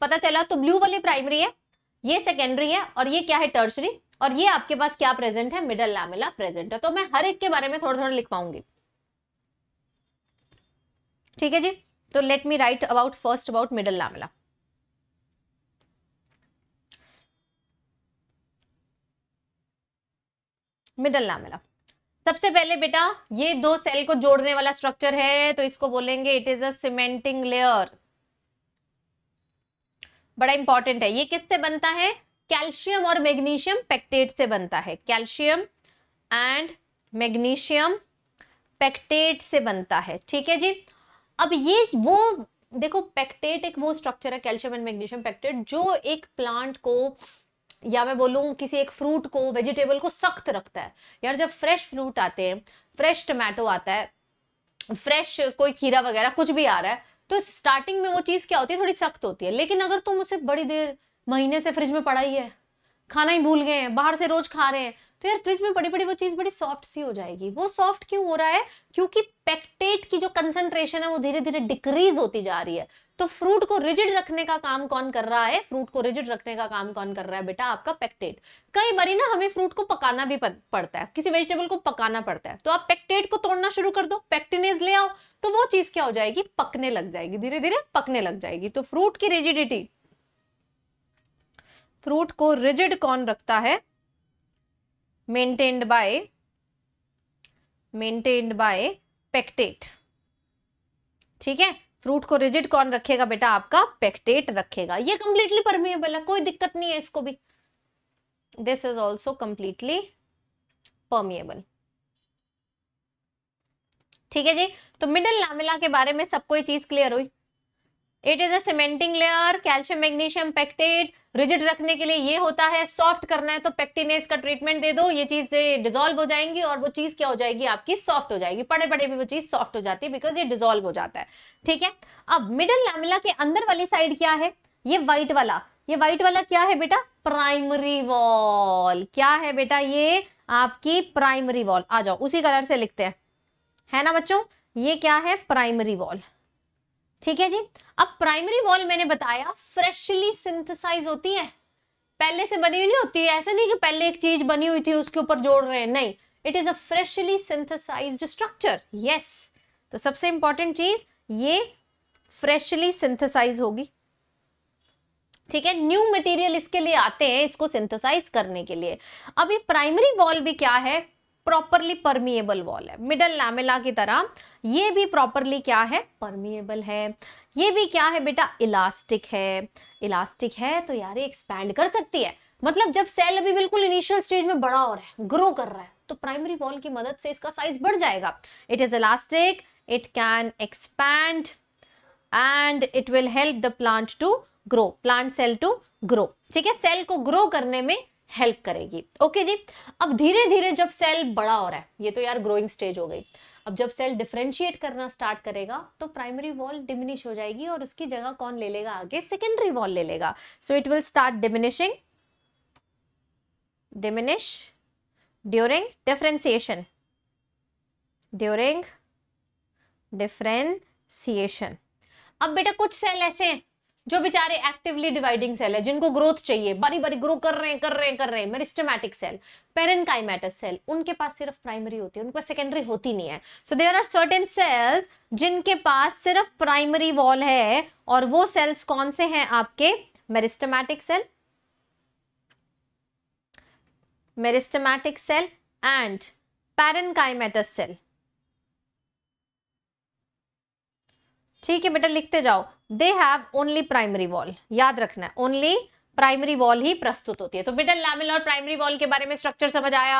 पता चला तो ब्लू वाली प्राइमरी है ये सेकेंडरी है और ये क्या है टर्सरी और ये आपके पास क्या प्रेजेंट है मिडल लैमिला प्रेजेंट है तो मैं हर एक के बारे में थोड़ा थोड़ा लिख पाऊंगी ठीक है जी तो let me write about first about middle lamella middle lamella सबसे पहले बेटा ये दो सेल को जोड़ने वाला स्ट्रक्चर है तो इसको बोलेंगे it is a cementing layer बड़ा इंपॉर्टेंट है ये किससे बनता है कैल्शियम और मैग्नीशियम पेक्टेट से बनता है कैल्शियम एंड मैग्नीशियम पेक्टेट से बनता है ठीक है जी अब ये वो देखो पेक्टेट एक वो स्ट्रक्चर है कैल्शियम एंड मैग्नीशियम पेक्टेट जो एक प्लांट को या मैं बोलूँ किसी एक फ्रूट को वेजिटेबल को सख्त रखता है यार जब फ्रेश फ्रूट आते हैं फ्रेश टमाटो आता है फ्रेश कोई खीरा वगैरह कुछ भी आ रहा है तो स्टार्टिंग में वो चीज़ क्या होती है थोड़ी सख्त होती है लेकिन अगर तुम उसे बड़ी देर महीने से फ्रिज में पड़ा ही है खाना ही भूल गए हैं बाहर से रोज खा रहे हैं तो यार फ्रिज में बड़ी बड़ी वो चीज़ बड़ी सॉफ्ट सी हो जाएगी वो सॉफ्ट क्यों हो रहा है क्योंकि पेक्टेट की जो कंसंट्रेशन है वो धीरे धीरे डिक्रीज होती जा रही है तो फ्रूट को रिजिड रखने का काम कौन कर रहा है फ्रूट को रिजिड रखने का काम कौन कर रहा है बेटा आपका पेक्टेट कई बार ना हमें फ्रूट को पकाना भी पड़ता है किसी वेजिटेबल को पकाना पड़ता है तो आप पेक्टेट को तोड़ना शुरू कर दो पेक्टिनेज ले आओ तो वो चीज क्या हो जाएगी पकने लग जाएगी धीरे धीरे पकने लग जाएगी तो फ्रूट की रिजिडिटी फ्रूट को रिजिड कौन रखता है maintained by maintained by pectate ठीक है फ्रूट को रिजिड कौन रखेगा बेटा आपका पेक्टेट रखेगा ये कंप्लीटली परमिएबल है कोई दिक्कत नहीं है इसको भी this is also completely permeable ठीक है जी तो मिडल लामिला के बारे में सबको ये चीज क्लियर हुई it is a cementing layer calcium magnesium pectate rigid रखने के लिए ये होता है सॉफ्ट करना है तो पेक्टिनेस का ट्रीटमेंट दे दो ये चीज डिजोल्व हो जाएंगी और वो चीज क्या हो जाएगी आपकी सॉफ्ट हो जाएगी पड़े पड़े भी वो चीज सॉफ्ट हो जाती है बिकॉज ये डिजोल्व हो जाता है ठीक है अब मिडल लैमिला के अंदर वाली साइड क्या है ये व्हाइट वाला ये व्हाइट वाला क्या है बेटा प्राइमरी वॉल क्या है बेटा ये आपकी प्राइमरी वॉल आ जाओ उसी कलर से लिखते हैं है ना बच्चों ये क्या है प्राइमरी वॉल ठीक है जी अब प्राइमरी वॉल मैंने बताया फ्रेशली सिंथेसाइज होती है पहले से बनी हुई नहीं होती है ऐसा नहीं कि पहले एक चीज बनी हुई थी उसके ऊपर जोड़ रहे हैं नहीं it is a freshly synthesize structure yes तो सबसे इंपॉर्टेंट चीज ये फ्रेशली सिंथेसाइज होगी ठीक है न्यू मटेरियल इसके लिए आते हैं इसको सिंथेसाइज करने के लिए अब ये प्राइमरी वॉल भी क्या है प्रॉपरली परमिएबल वॉल है मिडल लैमेला की तरह ये भी प्रॉपरली क्या है परमिएबल है ये भी क्या है बेटा इलास्टिक है इलास्टिक है तो यार ये एक्सपैंड कर सकती है मतलब जब सेल अभी बिल्कुल इनिशियल स्टेज में बड़ा हो रहा है ग्रो कर रहा है तो प्राइमरी वॉल की मदद से इसका साइज बढ़ जाएगा it is elastic it can expand and it will help the plant to grow plant cell to grow ठीक है सेल को ग्रो करने में हेल्प करेगी ओके जी अब धीरे धीरे जब सेल बड़ा हो रहा है ये तो यार ग्रोइंग स्टेज हो गई अब जब सेल डिफ्रेंशिएट करना स्टार्ट करेगा तो प्राइमरी वॉल डिमिनिश हो जाएगी और उसकी जगह कौन ले लेगा आगे सेकेंडरी वॉल ले लेगा so it will start diminishing diminish during differentiation during differentiation अब बेटा कुछ सेल ऐसे हैं जो बेचारे एक्टिवली डिवाइडिंग सेल है जिनको ग्रोथ चाहिए बारी बारी ग्रो कर रहे हैं कर रहे हैं कर रहे हैं मेरिस्टमैटिक सेल पेरेनकाइमेटस सेल उनके पास सिर्फ प्राइमरी होती है उनके पास सेकेंडरी होती नहीं है so there are certain cells जिनके पास सिर्फ प्राइमरी वॉल है और वो सेल्स कौन से हैं आपके meristematic cell meristematic cell and parenchymatous cell ठीक है बेटा लिखते जाओ they have only primary wall याद रखना है ओनली प्राइमरी वॉल ही प्रस्तुत होती है तो मिडल लैमिल और प्राइमरी वॉल के बारे में स्ट्रक्चर समझ आया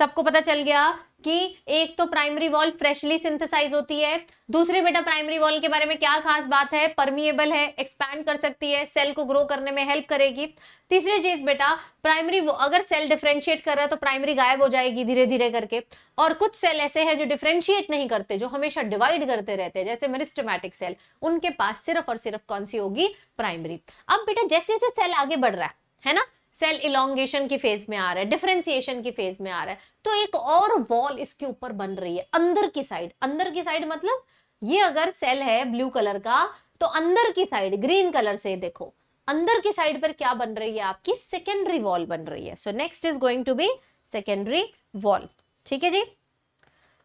सबको पता चल गया कि एक तो प्राइमरी वॉल फ्रेशली सिंथेसाइज होती है दूसरे बेटा प्राइमरी वॉल के बारे में क्या खास बात है परमिएबल है एक्सपैंड कर सकती है सेल को ग्रो करने में हेल्प करेगी तीसरी चीज बेटा प्राइमरी अगर सेल डिफ्रेंशिएट कर रहा है तो प्राइमरी गायब हो जाएगी धीरे धीरे करके और कुछ सेल ऐसे हैं जो डिफ्रेंशिएट नहीं करते जो हमेशा डिवाइड करते रहते हैं जैसे मेरिस्टमैटिक सेल उनके पास सिर्फ और सिर्फ कौन सी होगी प्राइमरी अब बेटा जैसे जैसे सेल आगे बढ़ रहा है है ना सेल इलोंगेशन की फेज में आ रहा है डिफ्रेंसिएशन की फेज में आ रहा है तो एक और वॉल इसके ऊपर बन रही है अंदर की साइड अंदर की साइड मतलब ये अगर सेल है ब्लू कलर का तो अंदर की साइड ग्रीन कलर से देखो अंदर की साइड पर क्या बन रही है आपकी सेकेंडरी वॉल बन रही है so next is going to be secondary wall ठीक है जी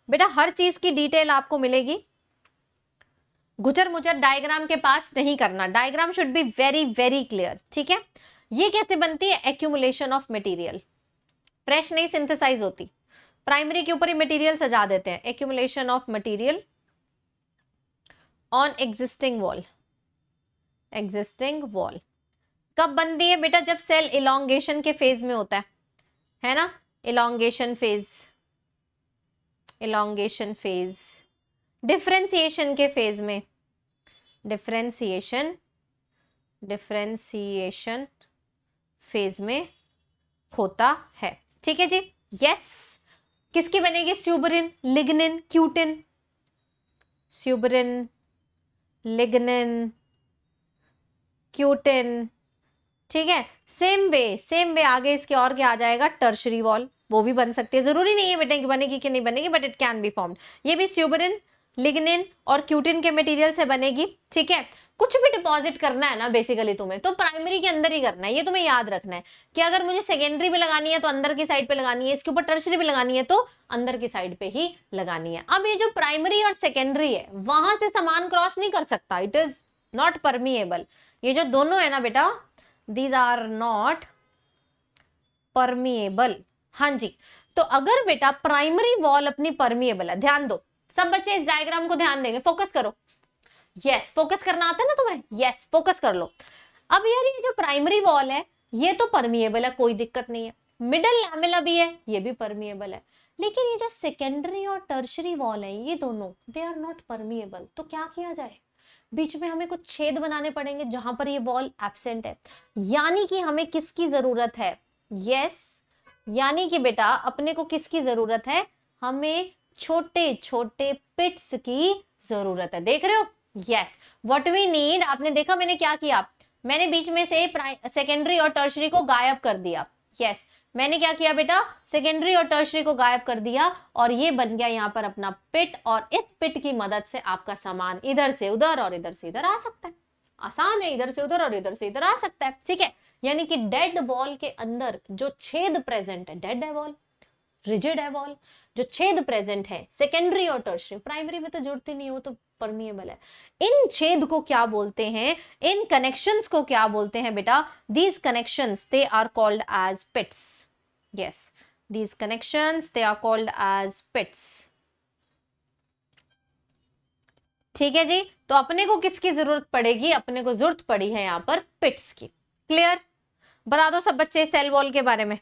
बेटा हर चीज की डिटेल आपको मिलेगी गुजर मुजर डायग्राम के पास नहीं करना diagram should be very very clear ठीक है ये कैसे बनती है एक्यूमुलेशन ऑफ मटेरियल फ्रेश नहीं सिंथेसाइज होती प्राइमरी के ऊपर ही मटेरियल सजा देते हैं accumulation of material on existing wall existing wall कब बनती है बेटा जब सेल इलोंगेशन के फेज में होता है है ना elongation phase elongation phase differentiation के फेज में डिफ्रेंसिएशन डिफ्रेंसिएशन फेज में होता है ठीक है जी यस किसकी बनेगी suberin lignin cutin suberin lignin cutin ठीक है सेम वे सेम वे आगे इसके और क्या आ जाएगा टर्शरी वॉल वो भी बन सकती है जरूरी नहीं है बेटे कि बनेगी कि नहीं बनेगी but it can be form ये भी स्यूबरिन लिग्निन और क्यूटिन के मटेरियल से बनेगी ठीक है कुछ भी डिपॉजिट करना है ना बेसिकली तुम्हें तो प्राइमरी के अंदर ही करना है ये तुम्हें याद रखना है कि अगर मुझे सेकेंडरी भी लगानी है तो अंदर की साइड पे लगानी है इसके ऊपर टर्सरी भी लगानी है तो अंदर की साइड पे ही लगानी है अब ये जो प्राइमरी और सेकेंडरी है वहां से सामान क्रॉस नहीं कर सकता इट इज नॉट परमिएबल ये जो दोनों है ना बेटा दीज आर नॉट परमिएबल हाँ जी तो अगर बेटा प्राइमरी वॉल अपनी परमिएबल है ध्यान दो सब बच्चे इस डायग्राम को ध्यान देंगे फोकस करो यस फोकस करना आता है ना तुम्हें यस फोकस कर लो अब यार ये जो प्राइमरी वॉल है ये तो परमिएबल है कोई दिक्कत नहीं है मिडल लैमेला भी है ये भी परमिएबल है लेकिन ये जो सेकेंडरी और टर्शरी वॉल है ये दोनों दे आर नॉट परमिएबल तो क्या किया जाए बीच में हमें कुछ छेद बनाने पड़ेंगे जहां पर ये वॉल एबसेंट है यानी कि हमें किसकी जरूरत है यस yes, यानी कि बेटा अपने को किसकी जरूरत है हमें छोटे छोटे पिट्स की जरूरत है देख रहे हो यस व्हाट वी नीड आपने देखा मैंने क्या किया मैंने बीच में से सेकेंडरी और टर्शरी को गायब कर दिया यस yes. मैंने क्या किया बेटा सेकेंडरी और टर्शरी को गायब कर दिया और ये बन गया यहाँ पर अपना पिट और इस पिट की मदद से आपका सामान इधर से उधर और इधर से इधर आ सकता है आसान है इधर से उधर और इधर से इधर आ सकता है ठीक है यानी कि डेड वॉल के अंदर जो छेद प्रेजेंट है डेड है वॉल रिजिड है वॉल जो छेद प्रेजेंट है सेकेंडरी और टर्शरी प्राइमरी में तो जुड़ती नहीं हो तो परमिएबल है इन छेद को क्या बोलते हैं इन कनेक्शंस को क्या बोलते हैं बेटा these connections they are called as pits yes these connections they are called as pits ठीक है जी तो अपने को किसकी जरूरत पड़ेगी अपने को जरूरत पड़ी है यहां पर पिट्स की क्लियर बता दो सब बच्चे सेल वॉल के बारे में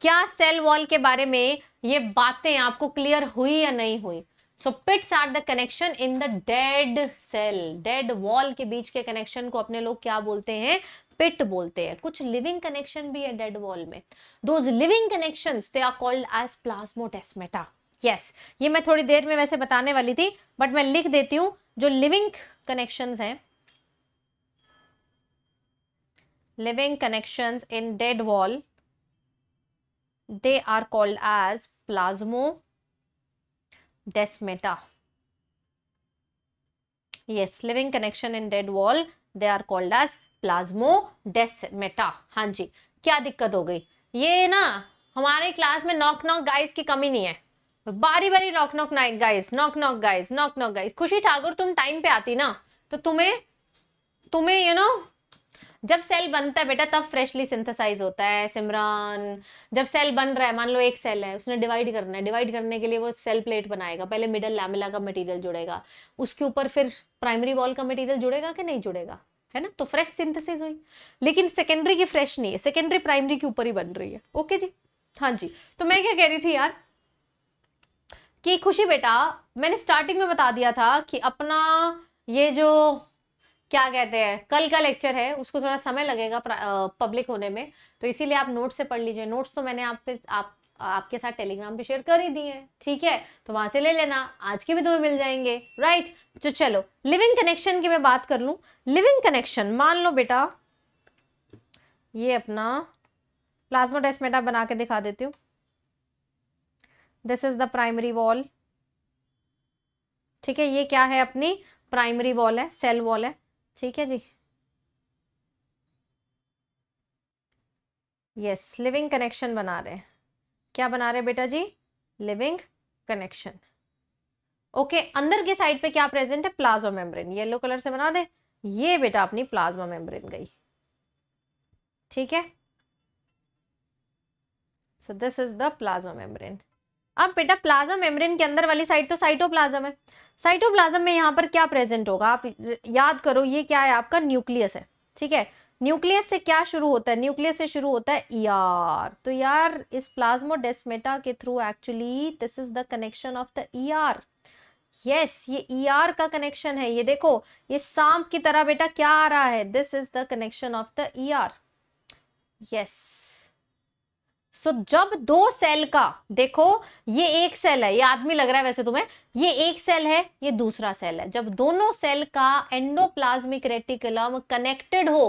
क्या सेल वॉल के बारे में ये बातें आपको क्लियर हुई या नहीं हुई so pits are the connection in the dead cell dead wall के बीच के कनेक्शन को अपने लोग क्या बोलते हैं पिट बोलते हैं कुछ लिविंग कनेक्शन भी है डेड वॉल में those living connection they are called as plasmodesmata yes ये मैं थोड़ी देर में वैसे बताने वाली थी बट मैं लिख देती हूं जो लिविंग कनेक्शन है living connection in dead wall they are called as plasmodesmata desmeta. Yes, living connection in dead wall, they are called as plasmodesmata. हाँ जी क्या दिक्कत हो गई ये ना हमारे क्लास में नॉक नॉक गाइस की कमी नहीं है बारी बारी नॉक नॉक नाइक guys knock knock guys knock knock guys Khushi Thakur तुम टाइम पे आती ना तो तुम्हें तुम्हें यू you नो know, जब सेल बनता है बेटा तब फ्रेशली सिंथेसाइज होता है सिमरान जब सेल बन रहा है मान लो एक सेल है उसने डिवाइड करना है डिवाइड करने के लिए वो सेल प्लेट बनाएगा पहले मिडल लैमिला का मटेरियल जुड़ेगा उसके ऊपर फिर प्राइमरी वॉल का मटेरियल जुड़ेगा कि नहीं जुड़ेगा है ना तो फ्रेश सिंथेसिस हुई लेकिन सेकेंडरी की फ्रेश नहीं है सेकेंडरी प्राइमरी के ऊपर ही बन रही है ओके जी हाँ जी तो मैं क्या कह रही थी यार कि खुशी बेटा मैंने स्टार्टिंग में बता दिया था कि अपना ये जो क्या कहते हैं कल का लेक्चर है उसको थोड़ा समय लगेगा पब्लिक होने में तो इसीलिए आप नोट्स से पढ़ लीजिए नोट्स तो मैंने आप पे आप आपके साथ टेलीग्राम पे शेयर कर ही दिए ठीक है तो वहां से ले लेना आज के भी तुम्हें मिल जाएंगे राइट तो चलो लिविंग कनेक्शन की मैं बात कर लूँ लिविंग कनेक्शन मान लो बेटा ये अपना प्लाज्मा मेटा बना के दिखा देती हूँ this is the primary wall ठीक है ये क्या है अपनी प्राइमरी वॉल है सेल वॉल है ठीक है जी यस लिविंग कनेक्शन बना रहे हैं क्या बना रहे हैं बेटा जी लिविंग कनेक्शन ओके अंदर की साइड पे क्या प्रेजेंट है प्लाज्मा मेम्ब्रेन येलो कलर से बना दे ये बेटा अपनी प्लाज्मा मेम्ब्रेन गई ठीक है so this is the plasma membrane अब बेटा प्लाज्म मेम्ब्रेन के अंदर वाली साइड तो साइटोप्लाज्म है साइटोप्लाज्म में यहाँ पर क्या प्रेजेंट होगा आप याद करो ये क्या है आपका न्यूक्लियस है ठीक है न्यूक्लियस से क्या शुरू होता है न्यूक्लियस से शुरू होता है ईआर e तो यार इस प्लाज्मोडेस्मेटा के through actually this is the connection of the ER yes ये ईआर e का कनेक्शन है ये देखो ये सांप की तरह बेटा क्या आ रहा है this is the connection of the ER yes so so, जब दो सेल का देखो ये एक सेल है ये आदमी लग रहा है वैसे तुम्हें ये एक सेल है ये दूसरा सेल है जब दोनों सेल का एंडोप्लाज्मिक रेटिकुलम कनेक्टेड हो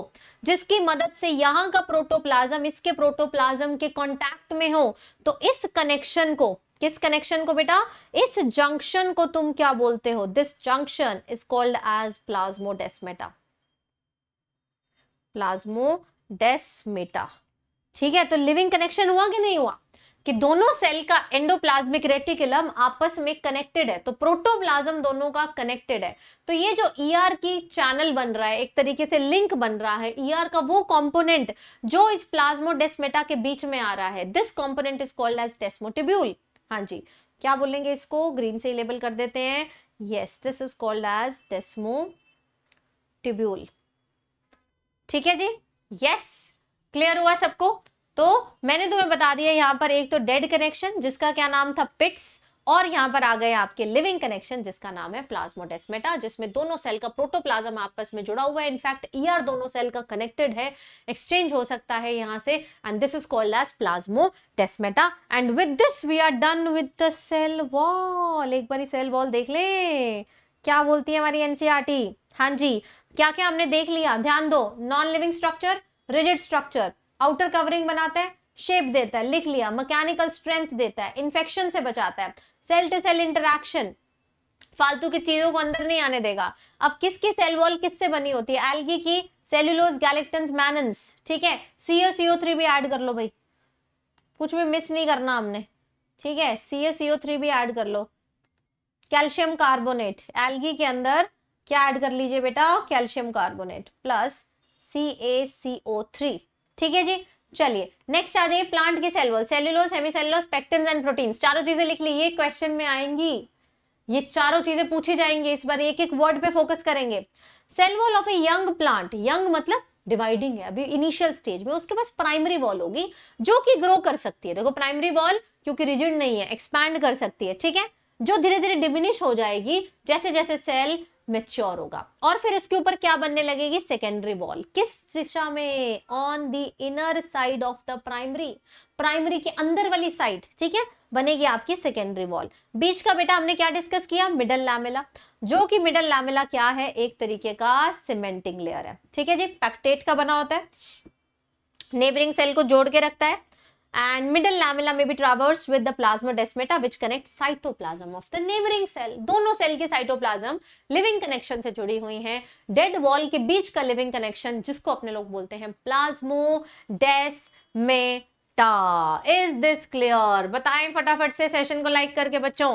जिसकी मदद से यहां का प्रोटोप्लाज्म इसके प्रोटोप्लाज्म के कांटेक्ट में हो तो इस कनेक्शन को किस कनेक्शन को बेटा इस जंक्शन को तुम क्या बोलते हो this junction is called as plasmodesmata plasmodesmata ठीक है तो लिविंग कनेक्शन हुआ कि नहीं हुआ कि दोनों सेल का एंडोप्लाज्मिक रेटिकुलम आपस में कनेक्टेड है तो प्रोटोप्लाज्म दोनों का कनेक्टेड है तो ये जो ईआर e की चैनल बन रहा है एक तरीके से लिंक बन रहा है ईआर e का वो कंपोनेंट जो इस प्लाज्मोडेस्मेटा के बीच में आ रहा है this component is called as desmotubule हाँ जी क्या बोलेंगे इसको ग्रीन से लेबल कर देते हैं yes this is called as desmotubule ठीक है जी यस yes. क्लियर हुआ सबको तो मैंने तुम्हें बता दिया यहाँ पर एक तो डेड कनेक्शन जिसका क्या नाम था पिट्स और यहाँ पर आ गए आपके लिविंग कनेक्शन जिसका नाम है प्लाज्मोडेस्मेटा जिसमें दोनों सेल का प्रोटोप्लाज्म आपस में जुड़ा हुआ है इनफैक्ट ईयर दोनों सेल का कनेक्टेड है एक्सचेंज हो सकता है यहाँ से and this is called as plasmodesmata and with this we are done with the cell wall एक बार सेल वॉल देख ले क्या बोलती है हमारी एनसीआरटी e हाँ जी क्या क्या हमने देख लिया ध्यान दो non living structure rigid structure outer covering बनाता है शेप देता है लिख लिया मैकेनिकल स्ट्रेंथ देता है इन्फेक्शन से बचाता है सेल टू सेल इंटरेक्शन फालतू की चीजों को अंदर नहीं आने देगा अब किसकी सेल वॉल किससे बनी होती है एल्गी की सेल्यूलोज गैलेक्टन मैनन्स ठीक है सीओ सीओ थ्री भी ऐड कर लो भाई कुछ भी मिस नहीं करना हमने ठीक है सीओ सीओ थ्री भी ऐड कर लो कैल्शियम कार्बोनेट एल्गी के अंदर क्या ऐड कर लीजिए बेटा calcium carbonate plus C A C O three ठीक है जी चलिए नेक्स्ट आ जाइए प्लांट के cell wall cellulose hemicellulose pectin and proteins चारों चीजें लिख ली ये क्वेश्चन में आएंगी ये चारों चीजें पूछी जाएंगी इस बार एक एक वर्ड पे फोकस करेंगे cell wall of a young plant young मतलब डिवाइडिंग है अभी इनिशियल स्टेज में उसके पास प्राइमरी वॉल होगी जो कि ग्रो कर सकती है देखो प्राइमरी वॉल क्योंकि रिजिड नहीं है एक्सपैंड कर सकती है ठीक है जो धीरे धीरे डिमिनिश हो जाएगी जैसे जैसे सेल मेच्योर होगा और फिर इसके ऊपर क्या बनने लगेगी सेकेंडरी वॉल किस दिशा में on the inner side of the primary primary के अंदर वाली साइड ठीक है बनेगी आपकी सेकेंडरी वॉल बीच का बेटा हमने क्या डिस्कस किया मिडल लैमेला जो कि मिडल लैमेला क्या है एक तरीके का सीमेंटिंग लेयर है ठीक है जी पैक्टेट का बना होता है नेबरिंग सेल को जोड़ के रखता है and middle lamella may be traversed with the plasmodesmata which connects cytoplasm of the neighboring cell दोनों सेल की साइटोप्लाज्म लिविंग कनेक्शन से जुड़ी हुई है डेड वॉल के बीच का लिविंग कनेक्शन जिसको अपने लोग बोलते हैं प्लाज्मोडेस्मेटा इज दिस क्लियर बताएं फटाफट से सेशन को लाइक करके बच्चों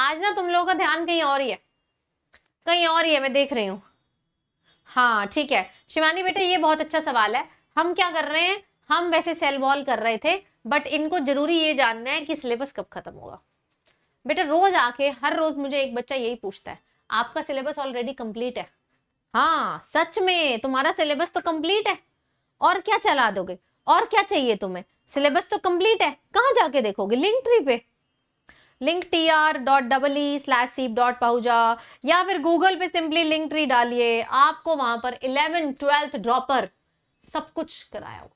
आज ना तुम लोगों का ध्यान कहीं और ही है कहीं और ही है मैं देख रही हूँ हाँ ठीक है शिवानी बेटे ये बहुत अच्छा सवाल है हम क्या कर रहे हैं हम वैसे सेल वॉल कर रहे थे बट इनको जरूरी ये जानना है कि सिलेबस कब खत्म होगा बेटा रोज आके हर रोज मुझे एक बच्चा यही पूछता है आपका सिलेबस ऑलरेडी कंप्लीट है हाँ सच में तुम्हारा सिलेबस तो कंप्लीट है और क्या चला दोगे और क्या चाहिए तुम्हें सिलेबस तो कंप्लीट है कहाँ जाके देखोगे लिंक ट्री पे link T R dot double E slash Seep dot Pahuja या फिर गूगल पे सिंपली लिंक ट्री डालिए आपको वहां पर इलेवन ट्वेल्थ ड्रॉपर सब कुछ कराया हुआ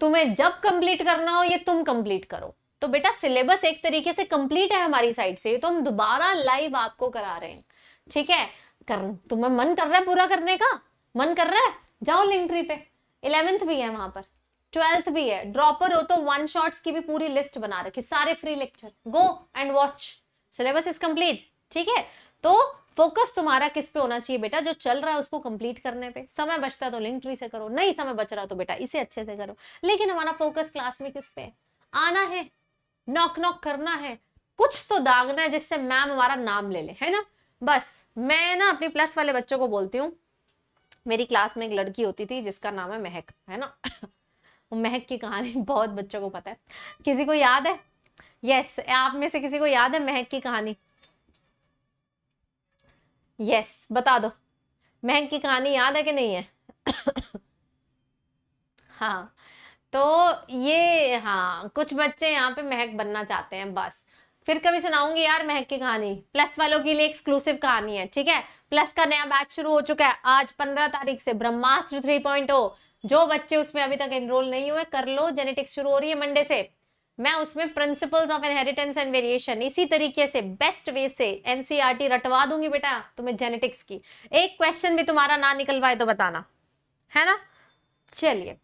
तुम्हें जब कंप्लीट करना हो ये तुम कंप्लीट करो तो बेटा सिलेबस एक तरीके से कंप्लीट है हमारी साइड से तो हम दोबारा लाइव आपको करा रहे हैं ठीक है कर तुम्हें मन कर रहा है पूरा करने का मन कर रहा है जाओ लिंक ट्री पे इलेवेंथ भी है वहां पर ट्वेल्थ भी है ड्रॉपर हो तो वन शॉर्ट्स की भी पूरी लिस्ट बना रखी सारे free lecture go and watch syllabus is complete ठीक है तो फोकस तुम्हारा किस पे होना चाहिए बेटा जो चल रहा है उसको कंप्लीट करने पे समय बचता तो लिंक ट्री से करो नहीं समय बच रहा तो बेटा इसे अच्छे से करो लेकिन हमारा फोकस क्लास में किस पे आना है नॉक नॉक करना है कुछ तो दागना है जिससे मैम हमारा नाम ले ले है ना बस मैं ना अपने प्लस वाले बच्चों को बोलती हूँ मेरी क्लास में एक लड़की होती थी जिसका नाम है महक है ना वो महक की कहानी बहुत बच्चों को पता है किसी को याद है यस yes, आप में से किसी को याद है महक की कहानी यस yes, बता दो महक की कहानी याद है कि नहीं है हाँ तो ये हाँ कुछ बच्चे यहाँ पे महक बनना चाहते हैं बस फिर कभी सुनाऊंगी यार महक की कहानी प्लस वालों के लिए एक्सक्लूसिव कहानी है ठीक है प्लस का नया बैच शुरू हो चुका है आज पंद्रह तारीख से ब्रह्मास्त्र थ्री पॉइंट oh। जो बच्चे उसमें अभी तक एनरोल नहीं हुए कर लो जेनेटिक्स शुरू हो रही है मंडे से मैं उसमें principles of inheritance and variation इसी तरीके से बेस्ट वे से एनसीईआरटी e रटवा दूंगी बेटा तुम्हें जेनेटिक्स की एक क्वेश्चन भी तुम्हारा ना निकल पाए तो बताना है ना चलिए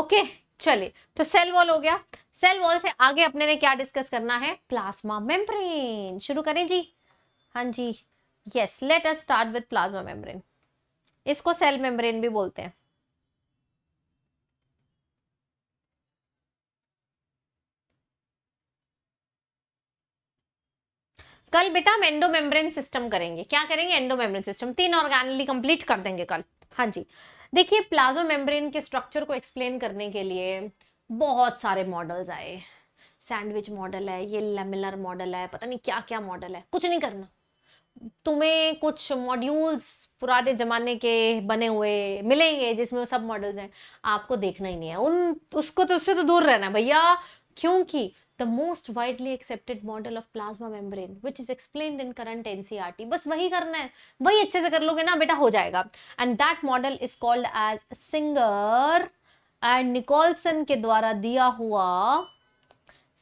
ओके चलिए तो सेल वॉल हो गया सेल वॉल से आगे अपने ने क्या डिस्कस करना है प्लाज्मा मेम्ब्रेन शुरू करें जी हाँ जी yes let us start with plasma membrane इसको सेल मेम्ब्रेन भी बोलते हैं कल बेटा हम एंडोमेम्ब्रेन सिस्टम करेंगे क्या करेंगे एंडोमेम्ब्रेन सिस्टम तीन ऑर्गेनली कंप्लीट कर देंगे कल हाँ जी देखिए प्लाजो मेम्ब्रेन के स्ट्रक्चर को एक्सप्लेन करने के लिए बहुत सारे मॉडल्स आए सैंडविच मॉडल है ये लेमिलर मॉडल है पता नहीं क्या क्या मॉडल है कुछ नहीं करना तुम्हें कुछ मॉड्यूल्स पुराने ज़माने के बने हुए मिलेंगे जिसमें वो सब मॉडल्स हैं आपको देखना ही नहीं है उन उसको तो उससे तो दूर रहना भैया क्योंकि the most widely accepted model of plasma membrane which is explain in current NCERT बस वही करना है वही अच्छे से कर लोगे ना बेटा हो जाएगा and that model is called as Singer and Nicolson के द्वारा दिया हुआ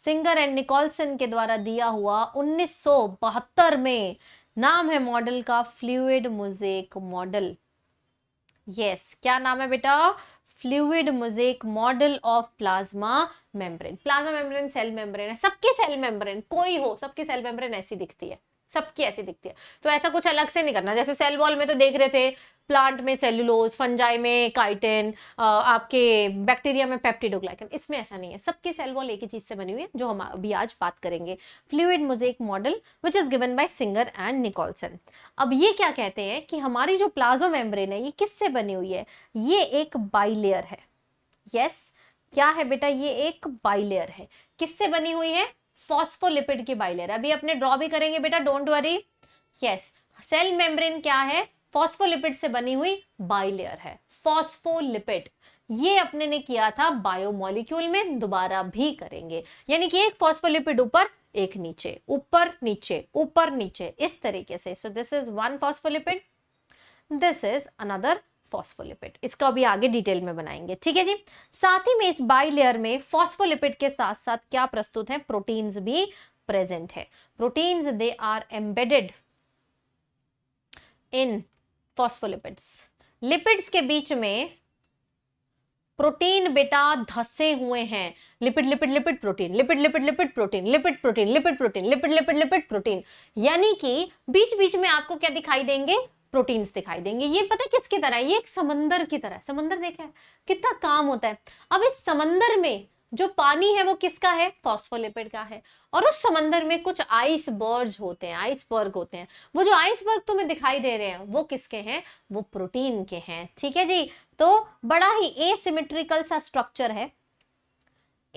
सिंगर एंड निकोलसन के द्वारा दिया हुआ 1972 में नाम है मॉडल का फ्लूड मोजेक मॉडल यस क्या नाम है बेटा fluid mosaic model of plasma membrane plasma membrane cell membrane है सबके सेल मेम्ब्रेन कोई हो सबकी सेल मेम्ब्रेन ऐसी दिखती है सबकी ऐसी दिखती है तो ऐसा कुछ अलग से नहीं करना जैसे सेल वॉल में तो देख रहे थे प्लांट में सेलुलोज फंजाई में काइटिन आपके बैक्टीरिया में पेप्टिडोग्लाइकन इसमें ऐसा नहीं है सबकी सेल वॉल एक ही चीज़ से बनी हुई है जो हम अभी आज बात करेंगे fluid mosaic model which is given by Singer and Nicolson अब ये क्या कहते हैं कि हमारी जो प्लाज्मा मेम्ब्रेन है ये किससे बनी हुई है ये एक बाईलेयर है यस yes, क्या है बेटा ये एक बाईलेयर है किससे बनी हुई है फॉस्फोलिपिड की बाइलेयर अभी अपने ड्रॉ भी करेंगे बेटा don't worry yes cell membrane क्या है फॉस्फोलिपिड से बनी हुई बाइलेयर है फॉस्फोलिपिड ये अपने ने किया था बायोमोलिक्यूल में दोबारा भी करेंगे यानी कि एक फॉस्फोलिपिड ऊपर एक नीचे ऊपर नीचे ऊपर नीचे इस तरीके से so this is one phospholipid this is another phospholipid इसका भी आगे डिटेल में बनाएंगे ठीक है जी साथ ही में इस बाई लेयर में फॉस्फोलिपिड के साथ साथ क्या प्रस्तुत है प्रोटीन्स भी प्रेजेंट है proteins they are embedded in phospholipids lipids के बीच में प्रोटीन बेटा धसे हुए हैं lipid lipid lipid protein lipid lipid lipid protein lipid protein lipid protein lipid lipid lipid protein यानी कि बीच बीच में आपको क्या दिखाई देंगे प्रोटीन्स दिखाई देंगे ये पता है किसकी तरह ये एक समंदर की तरह समंदर देखा है कितना काम होता है अब इस समंदर में जो पानी है वो किसका है फॉस्फोलिपिड का है और उस समंदर में कुछ बर्ज होते हैं आइसबर्ग होते हैं वो जो आइसबर्ग तुम्हें दिखाई दे रहे हैं वो किसके हैं वो प्रोटीन के हैं ठीक है जी तो बड़ा ही एसिमेट्रिकल सा स्ट्रक्चर है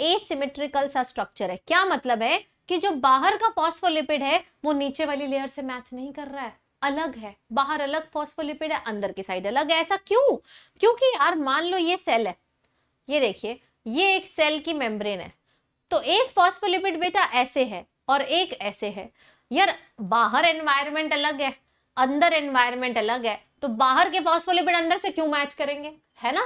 एसिमेट्रिकल सा स्ट्रक्चर है क्या मतलब है कि जो बाहर का फॉस्फोलिपिड है वो नीचे वाली लेयर से मैच नहीं कर रहा है अलग है बाहर अलग फॉस्फोलिपिड है अंदर की साइड अलग है ऐसा क्यों क्योंकि यार मान लो ये सेल है ये देखिए ये एक सेल की मेम्ब्रेन है तो एक फॉस्फोलिपिड बेटा ऐसे है और एक ऐसे है यार बाहर एनवायरमेंट अलग है अंदर एनवायरमेंट अलग है तो बाहर के फॉस्फोलिपिड अंदर से क्यों मैच करेंगे है ना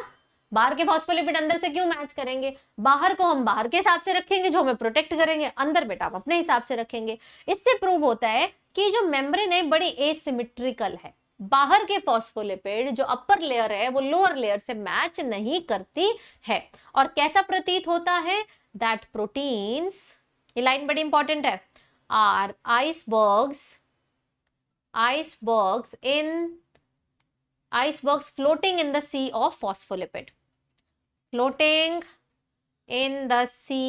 बाहर के फॉस्फोलिपिड अंदर से क्यों मैच करेंगे बाहर को हम बाहर के हिसाब से रखेंगे जो हमें प्रोटेक्ट करेंगे अंदर बेटा हम अपने हिसाब से रखेंगे इससे प्रूव होता है कि जो मेम्ब्रेन है बड़ी एसिमिट्रिकल है बाहर के फॉस्फोलिपिड जो अपर लेयर है वो लोअर लेयर से मैच नहीं करती है और कैसा प्रतीत होता है दैट प्रोटीन्स ये लाइन बड़ी इंपॉर्टेंट है are icebergs icebergs in icebergs floating in the sea of phospholipid floating in the sea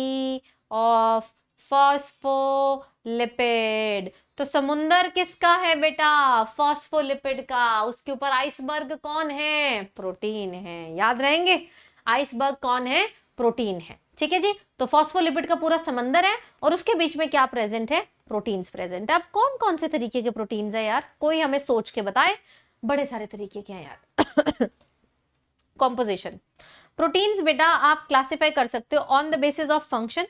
of phospholipid तो समुंदर किसका है बेटा फॉस्फोलिपिड का उसके ऊपर आइसबर्ग कौन है प्रोटीन है याद रहेंगे आइसबर्ग कौन है प्रोटीन है ठीक है जी तो फॉस्फोलिपिड का पूरा समंदर है और उसके बीच में क्या प्रेजेंट है प्रोटीन्स प्रेजेंट अब कौन कौन से तरीके के प्रोटीन्स है यार कोई हमें सोच के बताए बड़े सारे तरीके के हैं यार कॉम्पोजिशन प्रोटीन्स बेटा आप क्लासिफाई कर सकते हो on the basis of function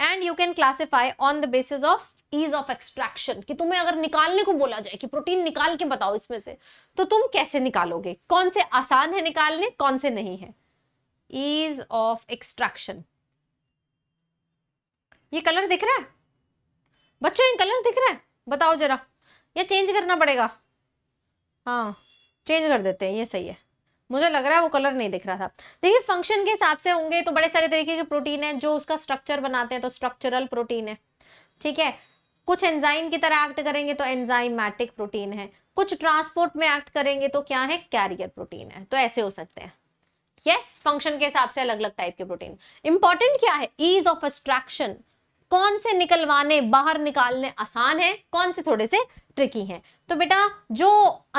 and you can classify on the basis of ease of extraction कि तुम्हें अगर निकालने को बोला जाए कि प्रोटीन निकाल के बताओ इसमें से तो तुम कैसे निकालोगे कौन से आसान है निकालने कौन से नहीं है ईज ऑफ एक्सट्रैक्शन ये कलर दिख रहा है बच्चों ये कलर दिख रहा है बताओ जरा ये चेंज करना पड़ेगा हाँ चेंज कर देते हैं ये सही है मुझे लग रहा है वो कलर नहीं दिख रहा था देखिए फंक्शन के हिसाब से होंगे तो बड़े सारे तरीके के प्रोटीन है जो उसका स्ट्रक्चर बनाते हैं तो स्ट्रक्चरल प्रोटीन है ठीक है कुछ एंजाइम की तरह एक्ट करेंगे तो एंजाइमैटिक प्रोटीन है कुछ ट्रांसपोर्ट में एक्ट करेंगे तो क्या है कैरियर प्रोटीन है तो ऐसे हो सकते हैं यस फंक्शन के हिसाब से अलग अलग टाइप के प्रोटीन इंपॉर्टेंट क्या है ईज ऑफ एक्सट्रैक्शन कौन से निकलवाने बाहर निकालने आसान है कौन से थोड़े से ट्रिकी हैं तो बेटा जो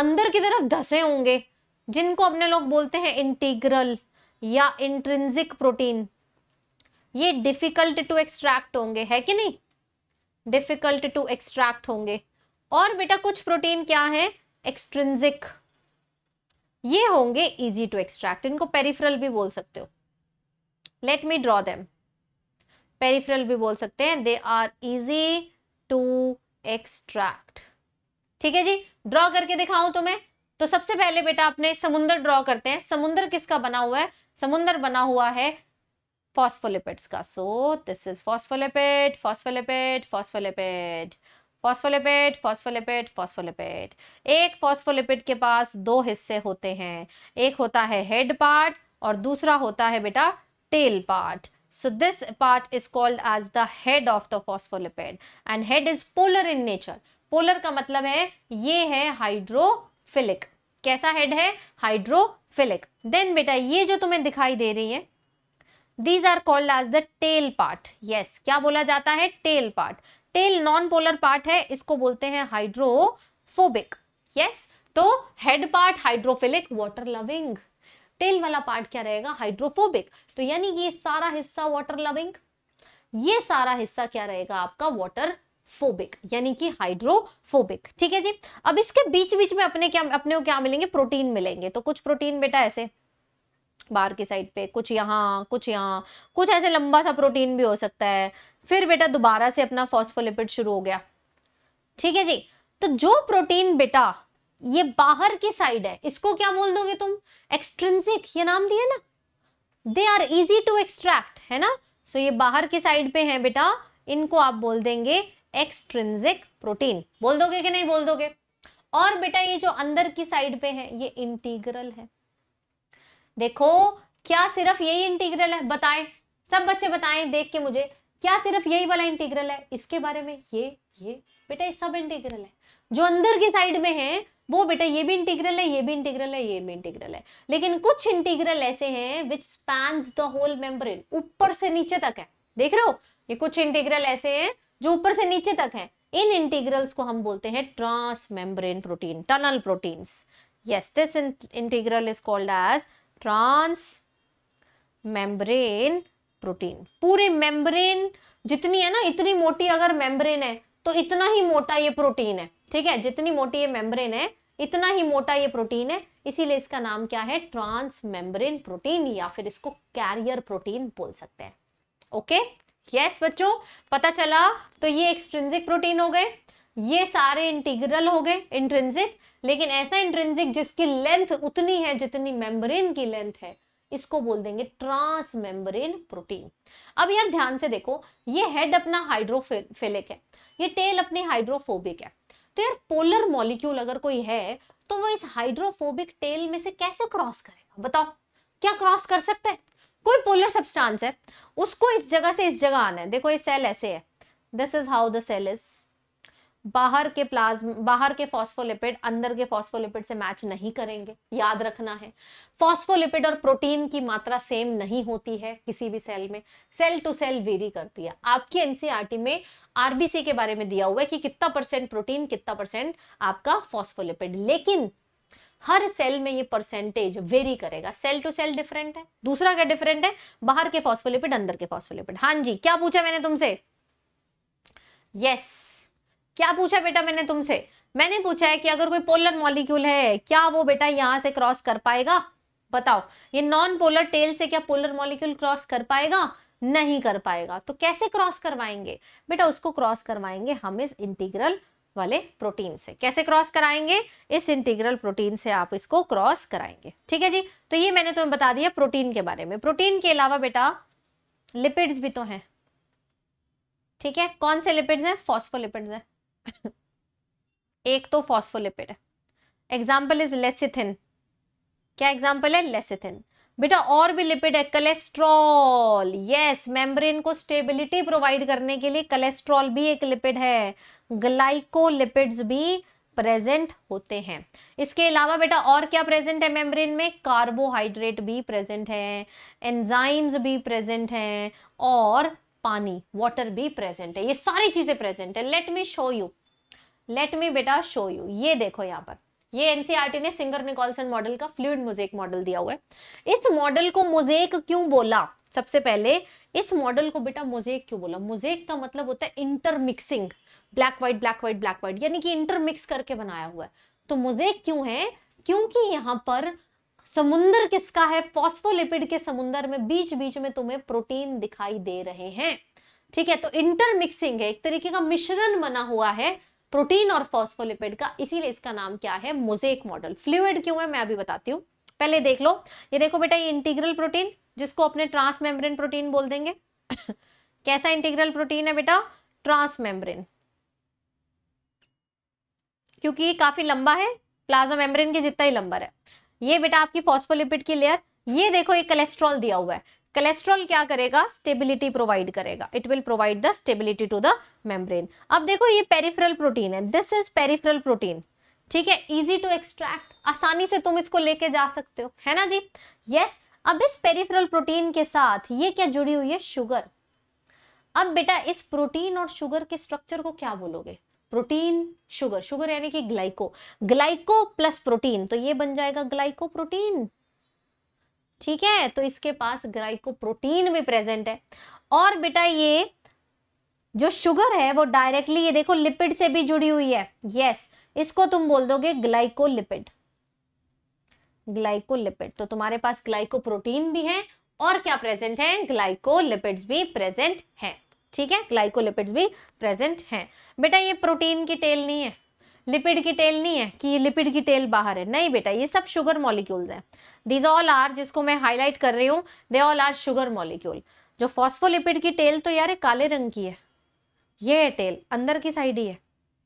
अंदर की तरफ धसे होंगे जिनको अपने लोग बोलते हैं इंटीग्रल या इंट्रिंसिक प्रोटीन ये डिफिकल्ट टू एक्सट्रैक्ट होंगे है कि नहीं डिफिकल्ट टू एक्सट्रैक्ट होंगे और बेटा कुछ प्रोटीन क्या है एक्सट्रिंसिक ये होंगे इजी टू एक्सट्रैक्ट इनको पेरिफेरल भी बोल सकते हो let me draw them peripheral भी बोल सकते हैं they are easy to extract ठीक है जी ड्रॉ करके दिखाऊं तुम्हें तो सबसे पहले बेटा अपने समुन्द्र ड्रॉ करते हैं समुन्द्र किसका बना हुआ है समुन्द्र बना हुआ है फॉस्फोलिपिड्स का so this is phospholipid phospholipid phospholipid phospholipid phospholipid phospholipid एक फॉस्फोलिपिड के पास दो हिस्से होते हैं एक होता है हेड पार्ट और दूसरा होता है बेटा tail part so this part is called as the head of the phospholipid and head is polar in nature polar का मतलब है ये है हाइड्रो हाइड्रोफिलिक कैसा हेड है हाइड्रोफिलिक देन बेटा ये जो तुम्हें दिखाई दे रही है these are called as the tail part yes क्या बोला जाता है tail part tail non polar part है इसको बोलते हैं हाइड्रोफोबिक यस yes? तो head part hydrophilic water loving tail वाला पार्ट क्या रहेगा हाइड्रोफोबिक तो यानी ये सारा हिस्सा वाटर लविंग ये सारा हिस्सा क्या रहेगा आपका वाटर फोबिक यानी कि हाइड्रोफोबिक ठीक है जी अब इसके बीच बीच में अपने क्या अपने को क्या मिलेंगे प्रोटीन मिलेंगे तो कुछ प्रोटीन बेटा ऐसे बाहर की साइड पे कुछ यहाँ कुछ यहाँ कुछ ऐसे लंबा सा प्रोटीन भी हो सकता है फिर बेटा दोबारा से अपना फॉस्फोलिपिड शुरू हो गया ठीक है जी तो जो प्रोटीन बेटा ये बाहर की साइड है इसको क्या बोल दोगे तुम एक्सट्रिंसिक ये नाम दिए ना they are easy to extract है ना सो so ये बाहर की साइड पे है बेटा इनको आप बोल देंगे एक्सट्रिंजिक प्रोटीन बोल दोगे कि नहीं बोल दोगे और बेटा ये जो अंदर की साइड पे है ये इंटीग्रल है देखो क्या सिर्फ यही इंटीग्रल है बताए सब बच्चे बताएं देख के मुझे क्या सिर्फ यही वाला इंटीग्रल है इसके बारे में ये ये बेटा ये सब इंटीग्रल है जो अंदर की साइड में है वो बेटा ये भी इंटीग्रल है ये भी इंटीग्रल है ये भी इंटीग्रल है लेकिन कुछ इंटीग्रल ऐसे हैं which span the whole membrane ऊपर से नीचे तक है देख रहे हो ये कुछ इंटीग्रल ऐसे हैं जो ऊपर से नीचे तक है इन इंटीग्रल्स को हम बोलते हैं membrane protein tunnel proteins yes this integral is called as transmembrane protein पूरे मेम्ब्रेन जितनी है ना इतनी मोटी अगर मेम्ब्रेन है तो इतना ही मोटा ये प्रोटीन है ठीक है जितनी मोटी ये मेम्ब्रेन है इतना ही मोटा ये प्रोटीन है इसीलिए इसका नाम क्या है ट्रांस मेम्ब्रेन प्रोटीन या फिर इसको कैरियर प्रोटीन बोल सकते हैं ओके यस yes, बच्चों पता चला तो ये एक्सट्रिंजिक प्रोटीन हो गए ये सारे इंटीग्रल हो गए इंट्रेंसिक लेकिन ऐसा इंट्रेंसिक जिसकी लेंथ उतनी है जितनी मेम्ब्रेन की लेंथ है इसको बोल देंगे ट्रांस मेम्ब्रेन प्रोटीन अब यार ध्यान से देखो ये हेड अपना हाइड्रोफिलिक है ये टेल अपनी हाइड्रोफोबिक है तो यार पोलर मॉलिक्यूल अगर कोई है तो वो इस हाइड्रोफोबिक टेल में से कैसे क्रॉस करेगा बताओ क्या क्रॉस कर सकता है कोई पोलर सब्सटेंस है उसको इस जगह से इस जगह आना है देखो ये सेल ऐसे है this is how the cell is बाहर के प्लाज्म बाहर के फॉस्फोलिपिड अंदर के फॉस्फोलिपिड से मैच नहीं करेंगे याद रखना है फॉस्फोलिपिड और प्रोटीन की मात्रा सेम नहीं होती है किसी भी सेल में सेल टू सेल वेरी करती है आपकी एनसीईआरटी e में आरबीसी के बारे में दिया हुआ है कि कितना परसेंट प्रोटीन कितना परसेंट आपका फॉस्फोलिपिड लेकिन हर सेल में ये परसेंटेज वेरी करेगा सेल टू सेल डिफरेंट है दूसरा क्या डिफरेंट है बाहर के फॉस्फोलिपिड अंदर के फॉस्फोलिपिड हाँ जी क्या पूछा मैंने तुमसे यस yes. क्या पूछा बेटा मैंने तुमसे मैंने पूछा है कि अगर कोई पोलर मॉलिक्यूल है क्या वो बेटा यहां से क्रॉस कर पाएगा बताओ ये नॉन पोलर टेल से क्या पोलर मॉलिक्यूल क्रॉस कर पाएगा नहीं कर पाएगा तो कैसे क्रॉस करवाएंगे बेटा उसको क्रॉस करवाएंगे हम इस इंटीग्रल वाले प्रोटीन से कैसे क्रॉस कराएंगे इस इंटीग्रल प्रोटीन से आप इसको क्रॉस कराएंगे ठीक है जी तो ये मैंने तुम्हें बता दिया प्रोटीन के बारे में प्रोटीन के अलावा बेटा लिपिड्स भी तो हैं ठीक है कौन से लिपिड्स हैं फॉस्फोलिपिड्स हैं एक तो फॉस्फोलिपिड है एग्जाम्पल इज लेसिथिन क्या एग्जाम्पल है लेसिथिन बेटा और भी लिपिड है कलेस्ट्रॉल यस मेम्ब्रेन को स्टेबिलिटी प्रोवाइड करने के लिए कलेस्ट्रॉल भी एक लिपिड है ग्लाइकोलिपिड्स भी प्रेजेंट होते हैं इसके अलावा बेटा और क्या प्रेजेंट है मेम्ब्रेन में कार्बोहाइड्रेट भी प्रेजेंट है एंजाइम्स भी प्रेजेंट हैं और पानी वाटर भी प्रेजेंट है ये सारी चीजें प्रेजेंट है let me show you let me बेटा शो यू ये देखो यहाँ पर ये एनसीईआरटी e ने सिंगर निकोलसन मॉडल का फ्लूड मोजेक मॉडल दिया हुआ है इस मॉडल को मोजेक क्यों बोला सबसे पहले इस मॉडल को बेटा मोजेक क्यों बोला मोजेक का मतलब होता है intermixing black white black white black white यानी कि इंटरमिक्स करके बनाया हुआ है तो मोजेक क्यों है क्योंकि यहाँ पर समुंदर किसका है फॉस्फोलिपिड के समुंदर में बीच बीच में तुम्हें प्रोटीन दिखाई दे रहे हैं ठीक है तो इंटरमिक्सिंग है एक तरीके का मिश्रण बना हुआ है प्रोटीन और फॉस्फोलिपिड का इसीलिए इसका नाम क्या है मोजेक मॉडल फ्लूड क्यों है मैं अभी बताती हूँ पहले देख लो ये देखो बेटा ये इंटीग्रल प्रोटीन जिसको अपने ट्रांस मेम्ब्रेन प्रोटीन बोल देंगे कैसा इंटीग्रल प्रोटीन है बेटा ट्रांस मेम्ब्रेन क्योंकि ये काफी लंबा है प्लाज्मा मेम्ब्रेन के जितना ही लंबा है ये बेटा आपकी फॉस्फोलिपिड की लेयर ये देखो ये कोलेस्ट्रॉल दिया हुआ है कोलेस्ट्रॉल क्या करेगा स्टेबिलिटी प्रोवाइड करेगा it will provide the stability to the membrane अब देखो ये पेरिफेरल प्रोटीन है दिस इज पेरिफेरल प्रोटीन ठीक है इजी टू एक्सट्रैक्ट आसानी से तुम इसको लेके जा सकते हो है ना जी यस yes, अब इस पेरिफेरल प्रोटीन के साथ ये क्या जुड़ी हुई है शुगर अब बेटा इस प्रोटीन और शुगर के स्ट्रक्चर को क्या बोलोगे प्रोटीन शुगर शुगर यानी कि ग्लाइको ग्लाइको प्लस प्रोटीन तो ये बन जाएगा ग्लाइको प्रोटीन ठीक है तो इसके पास ग्लाइको प्रोटीन भी प्रेजेंट है और बेटा ये जो शुगर है वो डायरेक्टली ये देखो लिपिड से भी जुड़ी हुई है यस इसको तुम बोल दोगे ग्लाइकोलिपिड ग्लाइकोलिपिड तो तुम्हारे पास ग्लाइकोप्रोटीन भी है और क्या प्रेजेंट है ग्लाइकोलिपिड्स भी प्रेजेंट है ठीक है ग्लाइकोलिपिड्स भी प्रेजेंट है बेटा ये प्रोटीन की टेल नहीं है लिपिड की टेल नहीं है कि लिपिड की टेल बाहर है नहीं बेटा ये सब शुगर मॉलिक्यूल्स हैं दिज ऑल आर जिसको मैं हाईलाइट कर रही हूँ they all are sugar molecule जो फॉस्फोलिपिड की टेल तो यार काले रंग की है ये है टेल अंदर की साइड ही है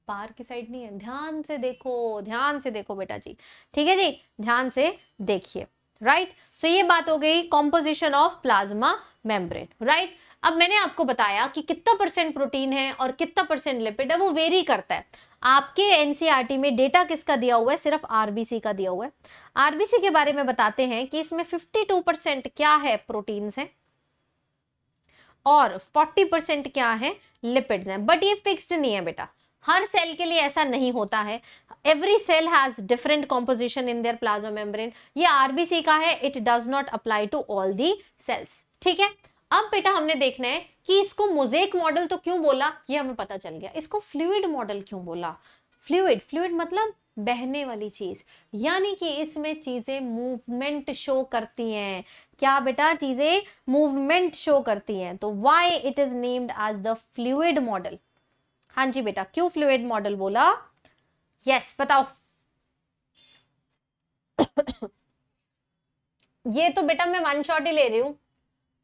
बाहर की साइड नहीं है ध्यान से देखो ध्यान से देखो बेटा जी ठीक है जी ध्यान से देखिए राइट सो ये बात हो गई composition of plasma membrane right अब मैंने आपको बताया कि कितना परसेंट प्रोटीन है और कितना परसेंट लिपिड है वो वेरी करता है आपके एनसीईआरटी e में डेटा किसका दिया हुआ है सिर्फ आरबीसी का दिया हुआ है आरबीसी के बारे में बताते हैं कि इसमें 52 परसेंट क्या है प्रोटीन है और 40 परसेंट क्या है लिपिड हैं बट ये फिक्सड नहीं है बेटा हर सेल के लिए ऐसा नहीं होता है every cell has different composition in their plasma membrane ये आरबीसी का है it does not apply to all the cells ठीक है अब बेटा हमने देखना है कि इसको मोजेक मॉडल तो क्यों बोला ये हमें पता चल गया इसको फ्लूड मॉडल क्यों बोला फ्लूड फ्लूड मतलब बहने वाली चीज यानी कि इसमें चीजें मूवमेंट शो करती हैं क्या बेटा चीजें मूवमेंट शो करती हैं तो why it is named as the fluid model हाँ जी बेटा क्यों फ्लूड मॉडल बोला यस yes, बताओ ये तो बेटा मैं वन शॉट ही ले रही हूं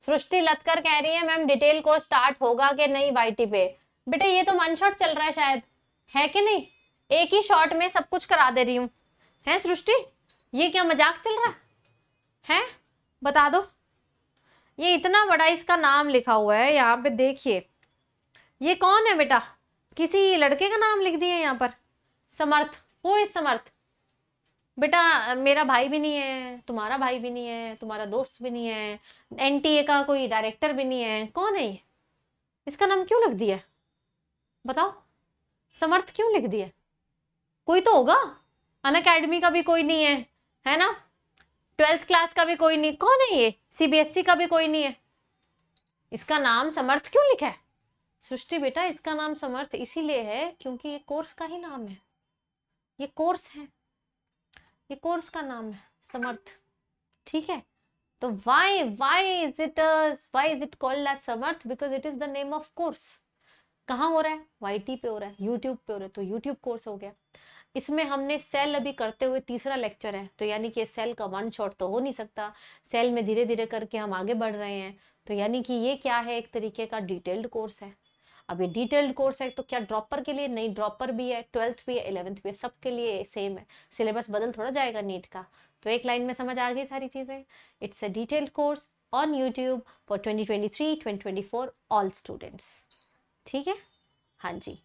सृष्टि लतकर कह रही है मैम डिटेल कोर्स स्टार्ट होगा कि नहीं वाई पे बेटे ये तो वन शॉट चल रहा है शायद है कि नहीं एक ही शॉट में सब कुछ करा दे रही हूँ है सृष्टि ये क्या मजाक चल रहा है बता दो ये इतना बड़ा इसका नाम लिखा हुआ है यहाँ पे देखिए ये कौन है बेटा किसी लड़के का नाम लिख दिया यहाँ पर समर्थ वो इस समर्थ बेटा मेरा भाई भी नहीं है तुम्हारा भाई भी नहीं है तुम्हारा दोस्त भी नहीं है एनटीए का कोई डायरेक्टर भी नहीं है कौन है ये इसका नाम क्यों लिख दिया बताओ समर्थ क्यों लिख दिया कोई तो होगा अन अकेडमी का भी कोई नहीं है है ना ट्वेल्थ क्लास का भी कोई नहीं कौन है ये सीबीएसई e का भी कोई नहीं है इसका नाम समर्थ क्यों लिखा है सृष्टि बेटा इसका नाम समर्थ इसीलिए है क्योंकि ये कोर्स का ही नाम है ये कोर्स है ये कोर्स का नाम है समर्थ ठीक है तो why why is it why is it called as Samarth because it is the name of course कहाँ हो रहा है वाई टी पे हो रहा है यूट्यूब पे हो रहा है तो यूट्यूब कोर्स हो गया इसमें हमने सेल अभी करते हुए तीसरा लेक्चर है तो यानी कि सेल का वन शॉट तो हो नहीं सकता सेल में धीरे धीरे करके हम आगे बढ़ रहे हैं तो यानी कि ये क्या है एक तरीके का डिटेल्ड कोर्स है अब ये डिटेल्ड कोर्स है तो क्या ड्रॉपर के लिए नहीं ड्रॉपर भी है ट्वेल्थ भी है इलेवंथ भी है सबके लिए सेम है सिलेबस बदल थोड़ा जाएगा नीट का तो एक लाइन में समझ आ गई सारी चीज़ें it's a detailed course on YouTube for twenty twenty all students ठीक है हाँ जी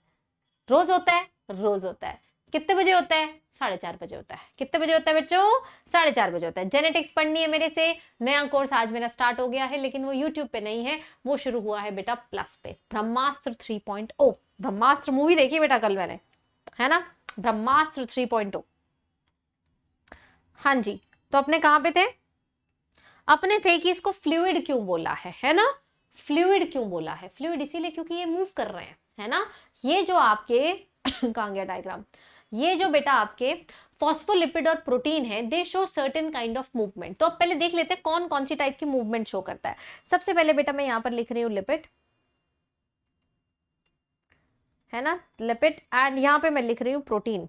रोज होता है रोज होता है कितने बजे होता है साढ़े चार बजे होता है कितने बजे होता है बच्चों साढ़े चार बजे होता है जेनेटिक्स पढ़नी है मेरे से नया कोर्स आज मेरा स्टार्ट हो गया है लेकिन वो यूट्यूब पे नहीं है वो शुरू हुआ है बेटा प्लस पे Brahmastra three point O Brahmastra movie देखी बेटा कल मैंने है ना ब्रह्मास्त्र थ्री पॉइंट ओ हाँ जी तो अपने कहां पे थे अपने थे कि इसको फ्लूड क्यों बोला है है ना फ्लूड क्यों बोला है फ्लूड इसीलिए क्योंकि ये मूव कर रहे हैं है ना ये जो आपके कहा गया डायग्राम ये जो बेटा आपके फॉस्फोलिपिड और प्रोटीन है they show certain kind of movement तो अब पहले देख लेते हैं कौन कौन सी टाइप की मूवमेंट शो करता है सबसे पहले बेटा मैं यहां पर लिख रही हूँ लिपिड है ना लिपिड एंड यहां पे मैं लिख रही हूँ प्रोटीन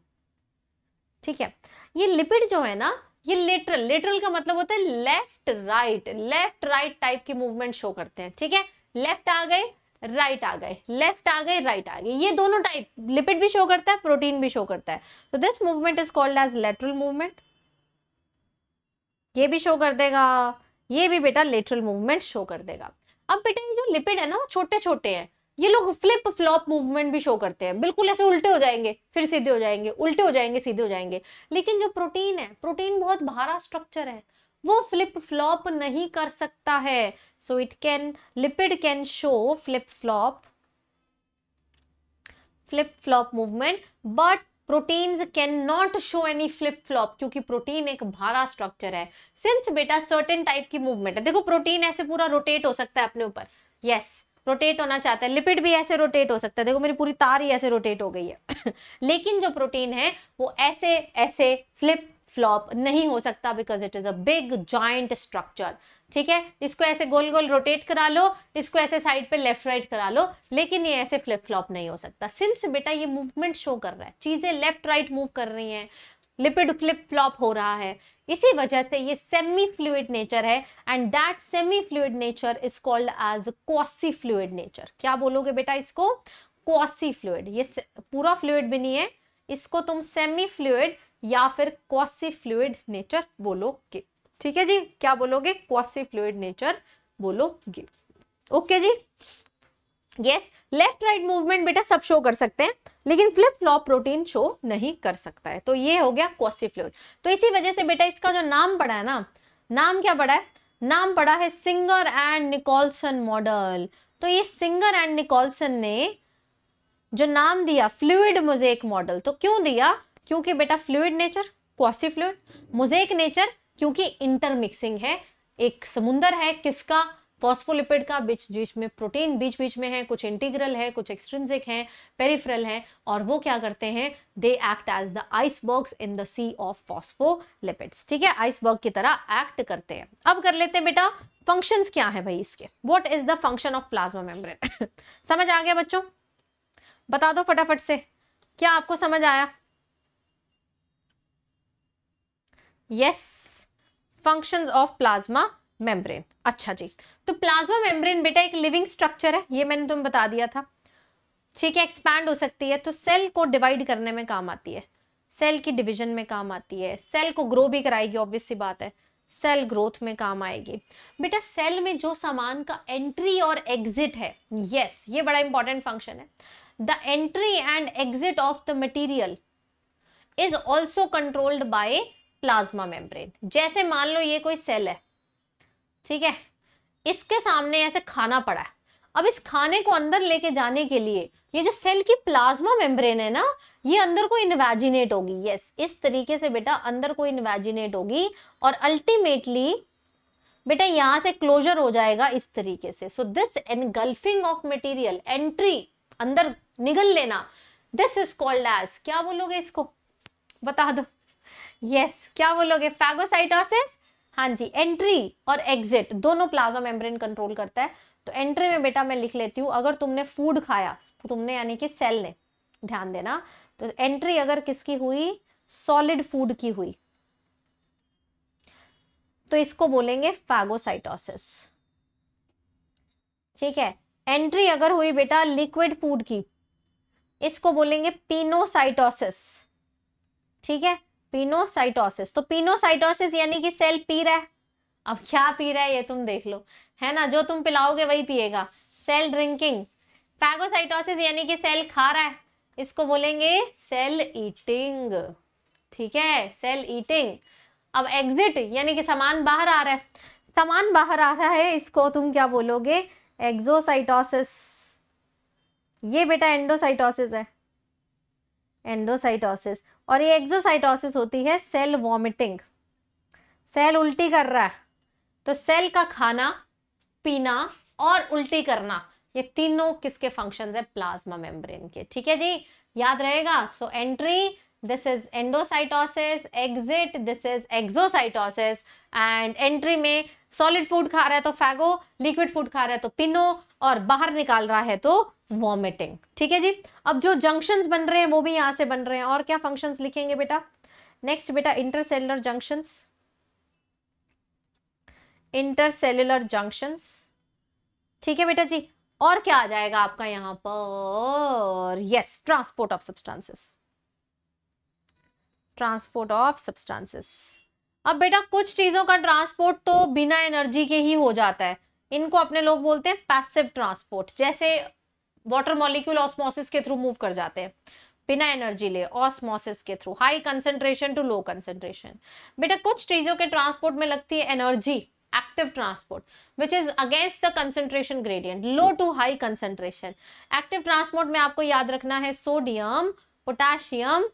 ठीक है ये लिपिड जो है ना ये लेटरल लेटरल का मतलब होता है left right left right type की मूवमेंट शो करते हैं ठीक है लेफ्ट आ गए राइट आ गए लेफ्ट आ गए राइट आ गए ये दोनों टाइप लिपिड भी शो करता है प्रोटीन भी शो करता है तो this movement is called as lateral movement ये भी शो कर देगा ये भी बेटा लेटरल मूवमेंट शो कर देगा अब बेटा ये जो लिपिड है ना वो छोटे छोटे हैं ये लोग फ्लिप फ्लॉप मूवमेंट भी शो करते हैं बिल्कुल ऐसे उल्टे हो जाएंगे फिर सीधे हो जाएंगे उल्टे हो जाएंगे सीधे हो जाएंगे लेकिन जो प्रोटीन है प्रोटीन बहुत भारा स्ट्रक्चर है वो फ्लिप फ्लॉप नहीं कर सकता है so it can lipid can show flip flop flip flop movement but protein can not show any flip flop क्योंकि प्रोटीन एक भारा स्ट्रक्चर है सिंस बेटा सर्टेन टाइप की मूवमेंट है देखो प्रोटीन ऐसे पूरा रोटेट हो सकता है अपने ऊपर यस yes, रोटेट होना चाहता है लिपिड भी ऐसे रोटेट हो सकता है देखो मेरी पूरी तार ही ऐसे रोटेट हो गई है लेकिन जो प्रोटीन है वो ऐसे ऐसे फ्लिप फ्लॉप नहीं हो सकता because it is a big giant structure ठीक है इसको ऐसे गोल गोल रोटेट करा लो इसको ऐसे साइड पे लेफ्ट राइट करा लो लेकिन ये ऐसे फ्लिप फ्लॉप नहीं हो सकता सिंस बेटा ये मूवमेंट शो कर रहा है चीजें लेफ्ट राइट मूव कर रही हैं लिपिड फ्लिप फ्लॉप हो रहा है इसी वजह से ये सेमी फ्लूड नेचर है and that semi fluid nature is called as quasi fluid nature क्या बोलोगे बेटा इसको क्वासी फ्लूड ये पूरा फ्लूड भी नहीं है इसको तुम सेमी फ्लूड या फिर क्वासी फ्लूड नेचर बोलोगे ठीक है जी क्या बोलोगे क्वासी फ्लूड नेचर बोलोगे ओके जी यस लेफ्ट राइट मूवमेंट बेटा सब शो कर सकते हैं लेकिन फ्लिप फ्लॉप प्रोटीन शो नहीं कर सकता है तो ये हो गया क्वासी फ्लूड तो इसी वजह से बेटा इसका जो नाम पड़ा है ना नाम क्या पड़ा है नाम पड़ा है सिंगर एंड निकोलसन मॉडल तो ये सिंगर एंड निकोलसन ने जो नाम दिया फ्लूड मोजेक मॉडल तो क्यों दिया क्योंकि बेटा fluid nature quasi fluid mosaic nature क्योंकि इंटरमिक्सिंग है एक समुंदर है किसका फॉस्फोलिपिड का बीच बीच में प्रोटीन बीच बीच में है कुछ इंटीग्रल है कुछ एक्सट्रिंसिक है पेरिफ्रल है और वो क्या करते हैं they act as the icebergs in the sea of phospholipids ठीक है आइसबर्ग की तरह एक्ट करते हैं अब कर लेते हैं बेटा फंक्शंस क्या है भाई इसके what is the function of plasma membrane समझ आ गया बच्चों बता दो फटाफट से क्या आपको समझ आया yes functions of plasma membrane अच्छा जी तो प्लाज्मा मेम्ब्रेन बेटा एक लिविंग स्ट्रक्चर है ये मैंने तुम्हें बता दिया था ठीक है एक्सपैंड हो सकती है तो सेल को डिवाइड करने में काम आती है सेल की डिवीजन में काम आती है सेल को ग्रो भी कराएगी ऑब्वियस सी बात है सेल ग्रोथ में काम आएगी बेटा सेल में जो सामान का एंट्री और एग्जिट है यस ये बड़ा इंपॉर्टेंट फंक्शन है the entry and exit of the material is also controlled by plasma membrane जैसे मान लो ये कोई सेल है ठीक है इसके सामने ऐसे खाना पड़ा है अब इस खाने को अंदर लेके जाने के लिए ये जो सेल की प्लाज्मा मेम्ब्रेन है ना ये अंदर को इन्वेजिनेट होगी यस इस तरीके से बेटा अंदर को इन्वेजिनेट होगी और अल्टीमेटली बेटा यहां से क्लोजर हो जाएगा इस तरीके से so this engulfing of material entry अंदर निगल लेना दिस इज कॉल्ड एज क्या बोलोगे इसको बता दो यस क्या बोलोगे फैगोसाइटोसिस हाँ जी एंट्री और एग्जिट दोनों प्लाज्मा मेम्ब्रेन कंट्रोल करता है तो एंट्री में बेटा मैं लिख लेती हूँ अगर तुमने फूड खाया तुमने यानी कि सेल ने ध्यान देना तो एंट्री अगर किसकी हुई सॉलिड फूड की हुई तो इसको बोलेंगे फैगोसाइटोसिस ठीक है एंट्री अगर हुई बेटा लिक्विड फूड की इसको बोलेंगे पीनोसाइटोसिस ठीक है पीनोसाइटोसिस तो पीनोसाइटोसिस यानी कि सेल पी रहा है अब क्या पी रहा है ये तुम देख लो है ना जो तुम पिलाओगे वही पिएगा सेल ड्रिंकिंग पैगोसाइटोसिस यानी कि सेल खा रहा है इसको बोलेंगे सेल ईटिंग ठीक है सेल ईटिंग अब एग्जिट यानी कि सामान बाहर आ रहा है सामान बाहर आ रहा है इसको तुम क्या बोलोगे एग्जोसाइटोसिस ये बेटा एंडोसाइटोसिस है एंडोसाइटोसिस और ये एक्सोसाइटोसिस होती है सेल वॉमिटिंग सेल उल्टी कर रहा है तो सेल का खाना पीना और उल्टी करना ये तीनों किसके फंक्शन है प्लाज्मा मेम्ब्रेन के ठीक है जी याद रहेगा so entry this is endocytosis exit this is exocytosis and entry में सॉलिड फूड खा रहा है तो फैगो लिक्विड फूड खा रहा है तो पिनो और बाहर निकाल रहा है तो वॉमिटिंग ठीक है जी अब जो जंक्शन बन रहे हैं वो भी यहां से बन रहे हैं और क्या फंक्शन लिखेंगे बेटा नेक्स्ट बेटा इंटरसेलुलर जंक्शंस इंटरसेलुलर जंक्शन ठीक है बेटा जी और क्या आ जाएगा आपका यहां पर yes transport of substances transport of substances अब बेटा कुछ चीजों का ट्रांसपोर्ट तो बिना एनर्जी के ही हो जाता है इनको अपने लोग बोलते हैं पैसिव ट्रांसपोर्ट जैसे वाटर मॉलिक्यूल ऑस्मोसिस के थ्रू मूव कर जाते हैं बिना एनर्जी ले ऑस्मोसिस के through high concentration to low concentration बेटा कुछ चीजों के ट्रांसपोर्ट में लगती है energy active transport which is against the concentration gradient low to high concentration active transport में आपको याद रखना है सोडियम पोटेशियम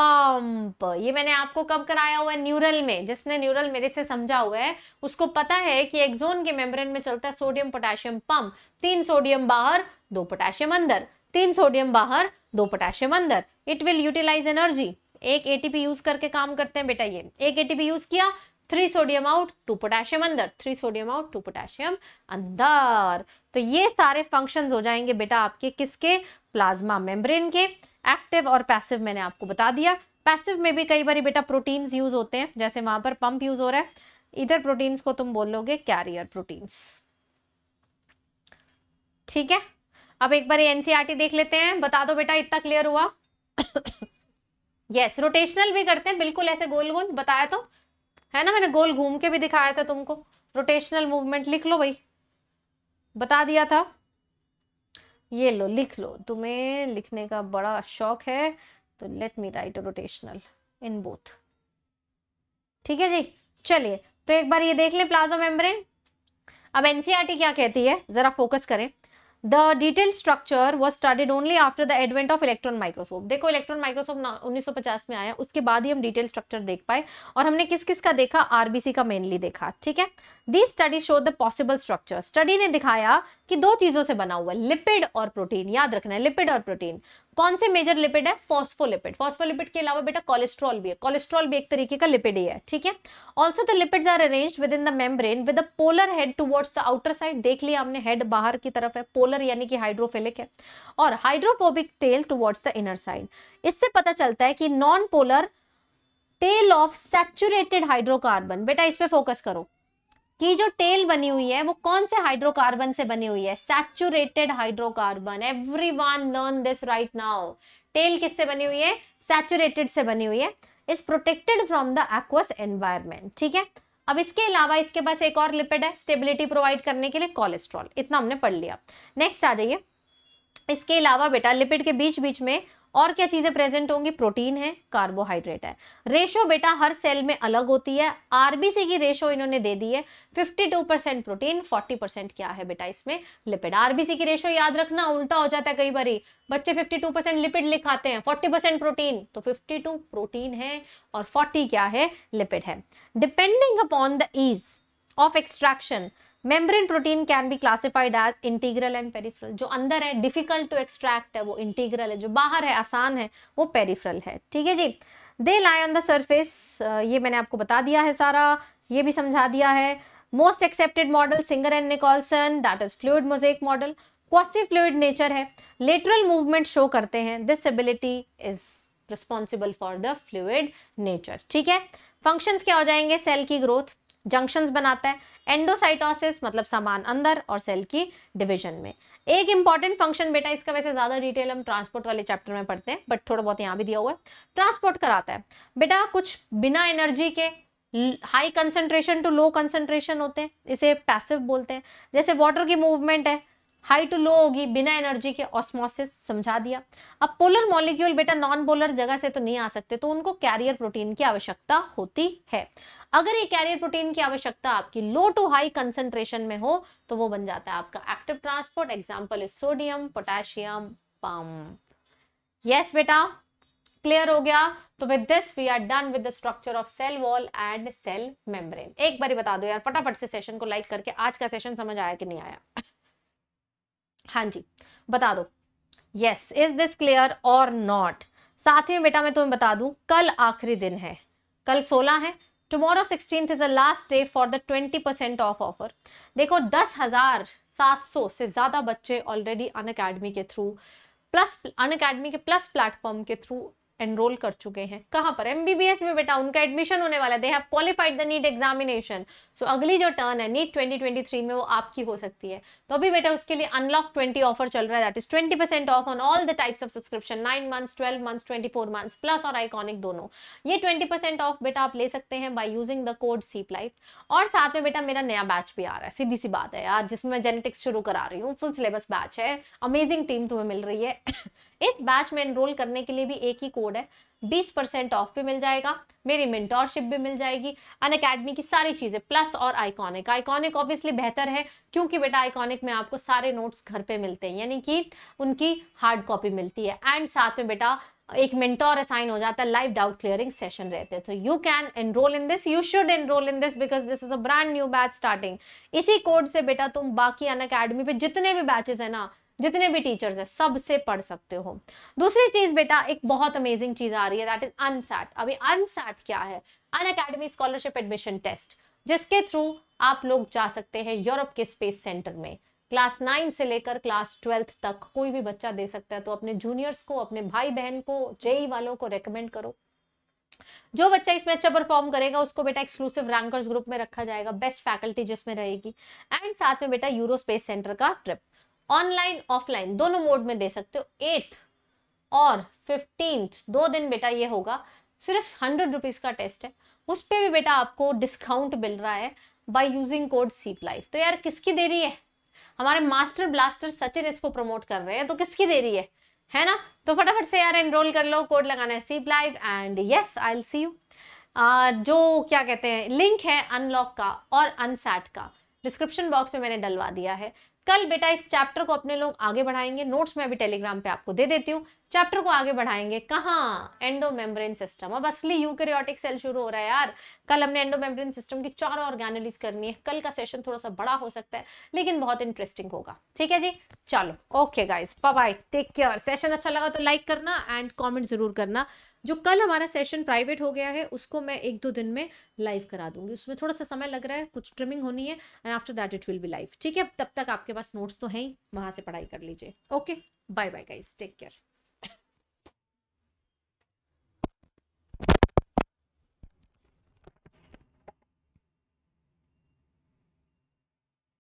पंप ये मैंने आपको कब कराया हुआ है न्यूरल में जिसने न्यूरल मेरे से समझा हुआ है उसको पता है कि एक्जोन के मेम्ब्रेन में चलता है सोडियम पोटेशियम पंप तीन सोडियम बाहर दो पोटेशियम अंदर तीन सोडियम बाहर दो पोटेशियम अंदर इट विल यूटिलाइज एनर्जी एक एटीपी यूज करके काम करते हैं बेटा ये एक एटीपी यूज किया three sodium out two potassium अंदर three sodium out two potassium अंदर तो ये सारे फंक्शन हो जाएंगे बेटा आपके किसके प्लाज्मा मेम्ब्रेन के एक्टिव और पैसिव मैंने आपको बता दिया पैसिव में भी कई बार बेटा प्रोटीन्स यूज होते हैं जैसे वहां पर पंप यूज हो रहा है इधर प्रोटीन्स को तुम बोलोगे कैरियर प्रोटीन्स ठीक है अब एक बार एनसीआरटी e देख लेते हैं बता दो बेटा इतना क्लियर हुआ यस रोटेशनल भी करते हैं बिल्कुल ऐसे गोल गोल बताया तो है ना मैंने गोल घूम के भी दिखाया था तुमको रोटेशनल मूवमेंट लिख लो भाई बता दिया था ये लो लिख लो तुम्हें लिखने का बड़ा शौक है तो let me write rotational in both ठीक है जी चलिए तो एक बार ये देख ले प्लाजो मेम्ब्रेन अब एनसीआरटी e क्या कहती है जरा फोकस करें the detail structure was started only after the advent of electron microscope देखो इलेक्ट्रॉन माइक्रोस्कोप पचास में आया उसके बाद ही हम डिटेल स्ट्रक्चर देख पाए और हमने किस किस का देखा आरबीसी का मेनली देखा ठीक है the study show the possible structure study ने दिखाया कि दो चीजों से बना हुआ है लिपिड और प्रोटीन याद रखना है लिपिड और प्रोटीन कौन से मेजर लिपिड है फॉस्फोलिपिड फॉस्फोलिपिड के अलावा बेटा कोलेस्ट्रॉल भी है कोलेस्ट्रॉल भी एक तरीके का लिपिड ही है ठीक है also the lipids are arrange within the membrane with a polar head towards the outer side देख लिया हमने हेड बाहर की तरफ है पोलर यानी कि हाइड्रोफिलिक है और hydrophobic tail towards the inner side इससे पता चलता है कि non polar tail of saturated hydrocarbon बेटा इस पे फोकस करो कि जो टेल बनी हुई है वो कौन से हाइड्रोकार्बन से बनी हुई है saturated hydrocarbon one learn this right now tail किससे बनी हुई है सैचुरेटेड से बनी हुई है is protected from the aqueous environment ठीक है अब इसके अलावा इसके पास एक और लिपिड है स्टेबिलिटी प्रोवाइड करने के लिए कोलेस्ट्रॉल इतना हमने पढ़ लिया नेक्स्ट आ जाइए इसके अलावा बेटा लिपिड के बीच बीच में और क्या चीज़ें प्रेजेंट होंगी प्रोटीन है कार्बोहाइड्रेट है रेशो बेटा हर सेल में अलग होती है आरबीसी की रेशो इन्होंने दे दी है 52 परसेंट प्रोटीन 40 परसेंट क्या है बेटा इसमें लिपिड आरबीसी की रेशो याद रखना उल्टा हो जाता है कई बार बच्चे 52 परसेंट लिपिड लिखाते हैं 40 परसेंट प्रोटीन तो 52 प्रोटीन है और 40 क्या है लिपिड है depending upon the ease of extraction membrane protein can be classified as integral and peripheral जो अंदर है डिफिकल्ट टू एक्सट्रैक्ट है वो इंटीग्रल है जो बाहर है आसान है वो पेरिफ्रल है ठीक है जी they lie on the surface ये मैंने आपको बता दिया है सारा ये भी समझा दिया है most accepted model Singer and Nicolson that is fluid mosaic model quasi fluid nature है लेटरल मूवमेंट शो करते हैं this ability is responsible for the fluid nature ठीक है फंक्शंस क्या हो जाएंगे सेल की ग्रोथ जंक्शंस बनाता है एंडोसाइटोसिस मतलब सामान अंदर और सेल की डिवीजन में एक इंपॉर्टेंट फंक्शन बेटा इसका वैसे ज़्यादा डिटेल हम ट्रांसपोर्ट वाले चैप्टर में पढ़ते हैं बट थोड़ा बहुत यहाँ भी दिया हुआ है ट्रांसपोर्ट कराता है बेटा कुछ बिना एनर्जी के high concentration to low concentration होते हैं इसे पैसिव बोलते हैं जैसे वाटर की मूवमेंट है हाई टू लो होगी बिना एनर्जी के ऑस्मोसिस समझा दिया अब पोलर मॉलिक्यूल बेटा नॉन पोलर जगह से तो नहीं आ सकते तो उनको कैरियर प्रोटीन की आवश्यकता होती है अगर ये कैरियर प्रोटीन की आवश्यकता आपकी लो टू हाई कंसेंट्रेशन में हो तो वो बन जाता है आपका active transport example is sodium potassium pump yes बेटा क्लियर हो गया तो with this we are done with the structure of cell wall and cell membrane एक बार बता दो यार फटाफट से सेशन को लाइक करके आज का सेशन समझ आया कि नहीं आया हाँ जी बता दो यस इज दिस क्लियर और नॉट साथ ही में बेटा मैं तुम्हें बता दूं कल आखिरी दिन है कल 16 है tomorrow sixteen is the last day for the twenty percent off offer देखो दस हजार सात सौ से ज़्यादा बच्चे ऑलरेडी अन अकेडमी के थ्रू प्लस अन अकेडमी के प्लस प्लेटफॉर्म के थ्रू एनरोल कर चुके हैं कहां पर एमबीबीएस में बेटा उनका एडमिशन होने वाला they have qualified the NEET examination so अगली जो टर्न है नीट 2023 में वो आपकी हो सकती है तो अभी बेटा उसके लिए अनलॉक 20 ऑफर चल रहा है that is 20 percent off on all the types of subscription nine months twelve months twenty months plus और आइकॉनिक दोनों ये ट्वेंटी परसेंट ऑफ बेटा आप ले सकते हैं बाई यूजिंग द कोड सी प्लाइफ और साथ में बेटा मेरा नया बैच भी आ रहा है सीधी सी बात है यार जिसमें मैं जेनेटिक्स शुरू करा रही हूँ फुल सिलेबस बैच है अमेजिंग टीम तुम्हें मिल रही है इस बैच में एनरोल करने के लिए भी एक ही कोड है बीस परसेंट ऑफ भी मिल जाएगा मेरी मेंटोरशिप भी मिल जाएगी अन अकेडमी की सारी चीज़ें प्लस और आइकॉनिक आइकॉनिक ऑब्वियसली बेहतर है क्योंकि बेटा आइकॉनिक में आपको सारे नोट्स घर पे मिलते हैं यानी कि उनकी हार्ड कॉपी मिलती है एंड साथ में बेटा एक मिनटोर असाइन हो जाता है लाइव डाउट क्लियरिंग सेशन रहते हैं तो you can enroll in this you should enroll in this because this is a brand new batch starting इसी कोड से बेटा तुम बाकी अन अकेडमी पे जितने भी बैचेस है ना जितने भी टीचर्स हैं सबसे पढ़ सकते हो दूसरी चीज बेटा एक बहुत अमेजिंग चीज आ रही है दैट इज अनसैट अभी अनसैट क्या है Unacademy scholarship admission test जिसके थ्रू आप लोग जा सकते हैं यूरोप के स्पेस सेंटर में क्लास नाइन से लेकर क्लास ट्वेल्थ तक कोई भी बच्चा दे सकता है तो अपने जूनियर्स को अपने भाई बहन को जेई e वालों को रेकमेंड करो जो बच्चा इसमें अच्छा परफॉर्म करेगा उसको बेटा एक्सक्लूसिव रैंकर्स ग्रुप में रखा जाएगा बेस्ट फैकल्टी जिसमें रहेगी एंड साथ में बेटा यूरो स्पेस सेंटर का ट्रिप ऑनलाइन ऑफलाइन दोनों मोड में दे सकते हो एट्थ और फिफ्टीन दो दिन बेटा ये होगा सिर्फ हंड्रेड रुपीज का टेस्ट है उस पर भी बेटा आपको डिस्काउंट मिल रहा है बाय यूजिंग कोड सीप लाइफ तो यार किसकी देरी है हमारे मास्टर ब्लास्टर सचिन इसको प्रमोट कर रहे हैं तो किसकी देरी है है ना तो फटाफट से यार एनरोल कर लो कोड लगाना है सीप लाइव and yes I L C U जो क्या कहते हैं लिंक है अनलॉक का और अनसैट का डिस्क्रिप्शन बॉक्स में मैंने डलवा दिया है कल बेटा इस चैप्टर को अपने लोग आगे बढ़ाएंगे नोट्स में अभी टेलीग्राम पे आपको दे देती हूँ चैप्टर को आगे बढ़ाएंगे कहाँ एंडोमेम्ब्रेन सिस्टम अब असली यूकैरियोटिक सेल शुरू हो रहा है यार कल हमने एंडोमेम्ब्रेन सिस्टम की चार ऑर्गेनलिस करनी है कल का सेशन थोड़ा सा बड़ा हो सकता है लेकिन बहुत इंटरेस्टिंग होगा ठीक है जी चलो okay guys bye take care session अच्छा लगा तो लाइक करना एंड कॉमेंट जरूर करना जो कल हमारा सेशन प्राइवेट हो गया है उसको मैं एक दो दिन में लाइव करा दूंगी उसमें थोड़ा सा समय लग रहा है कुछ ट्रिमिंग होनी है and after that it will be live ठीक है तब तक आपके पास नोट्स तो हैं ही वहाँ से पढ़ाई कर लीजिए okay bye bye guys take care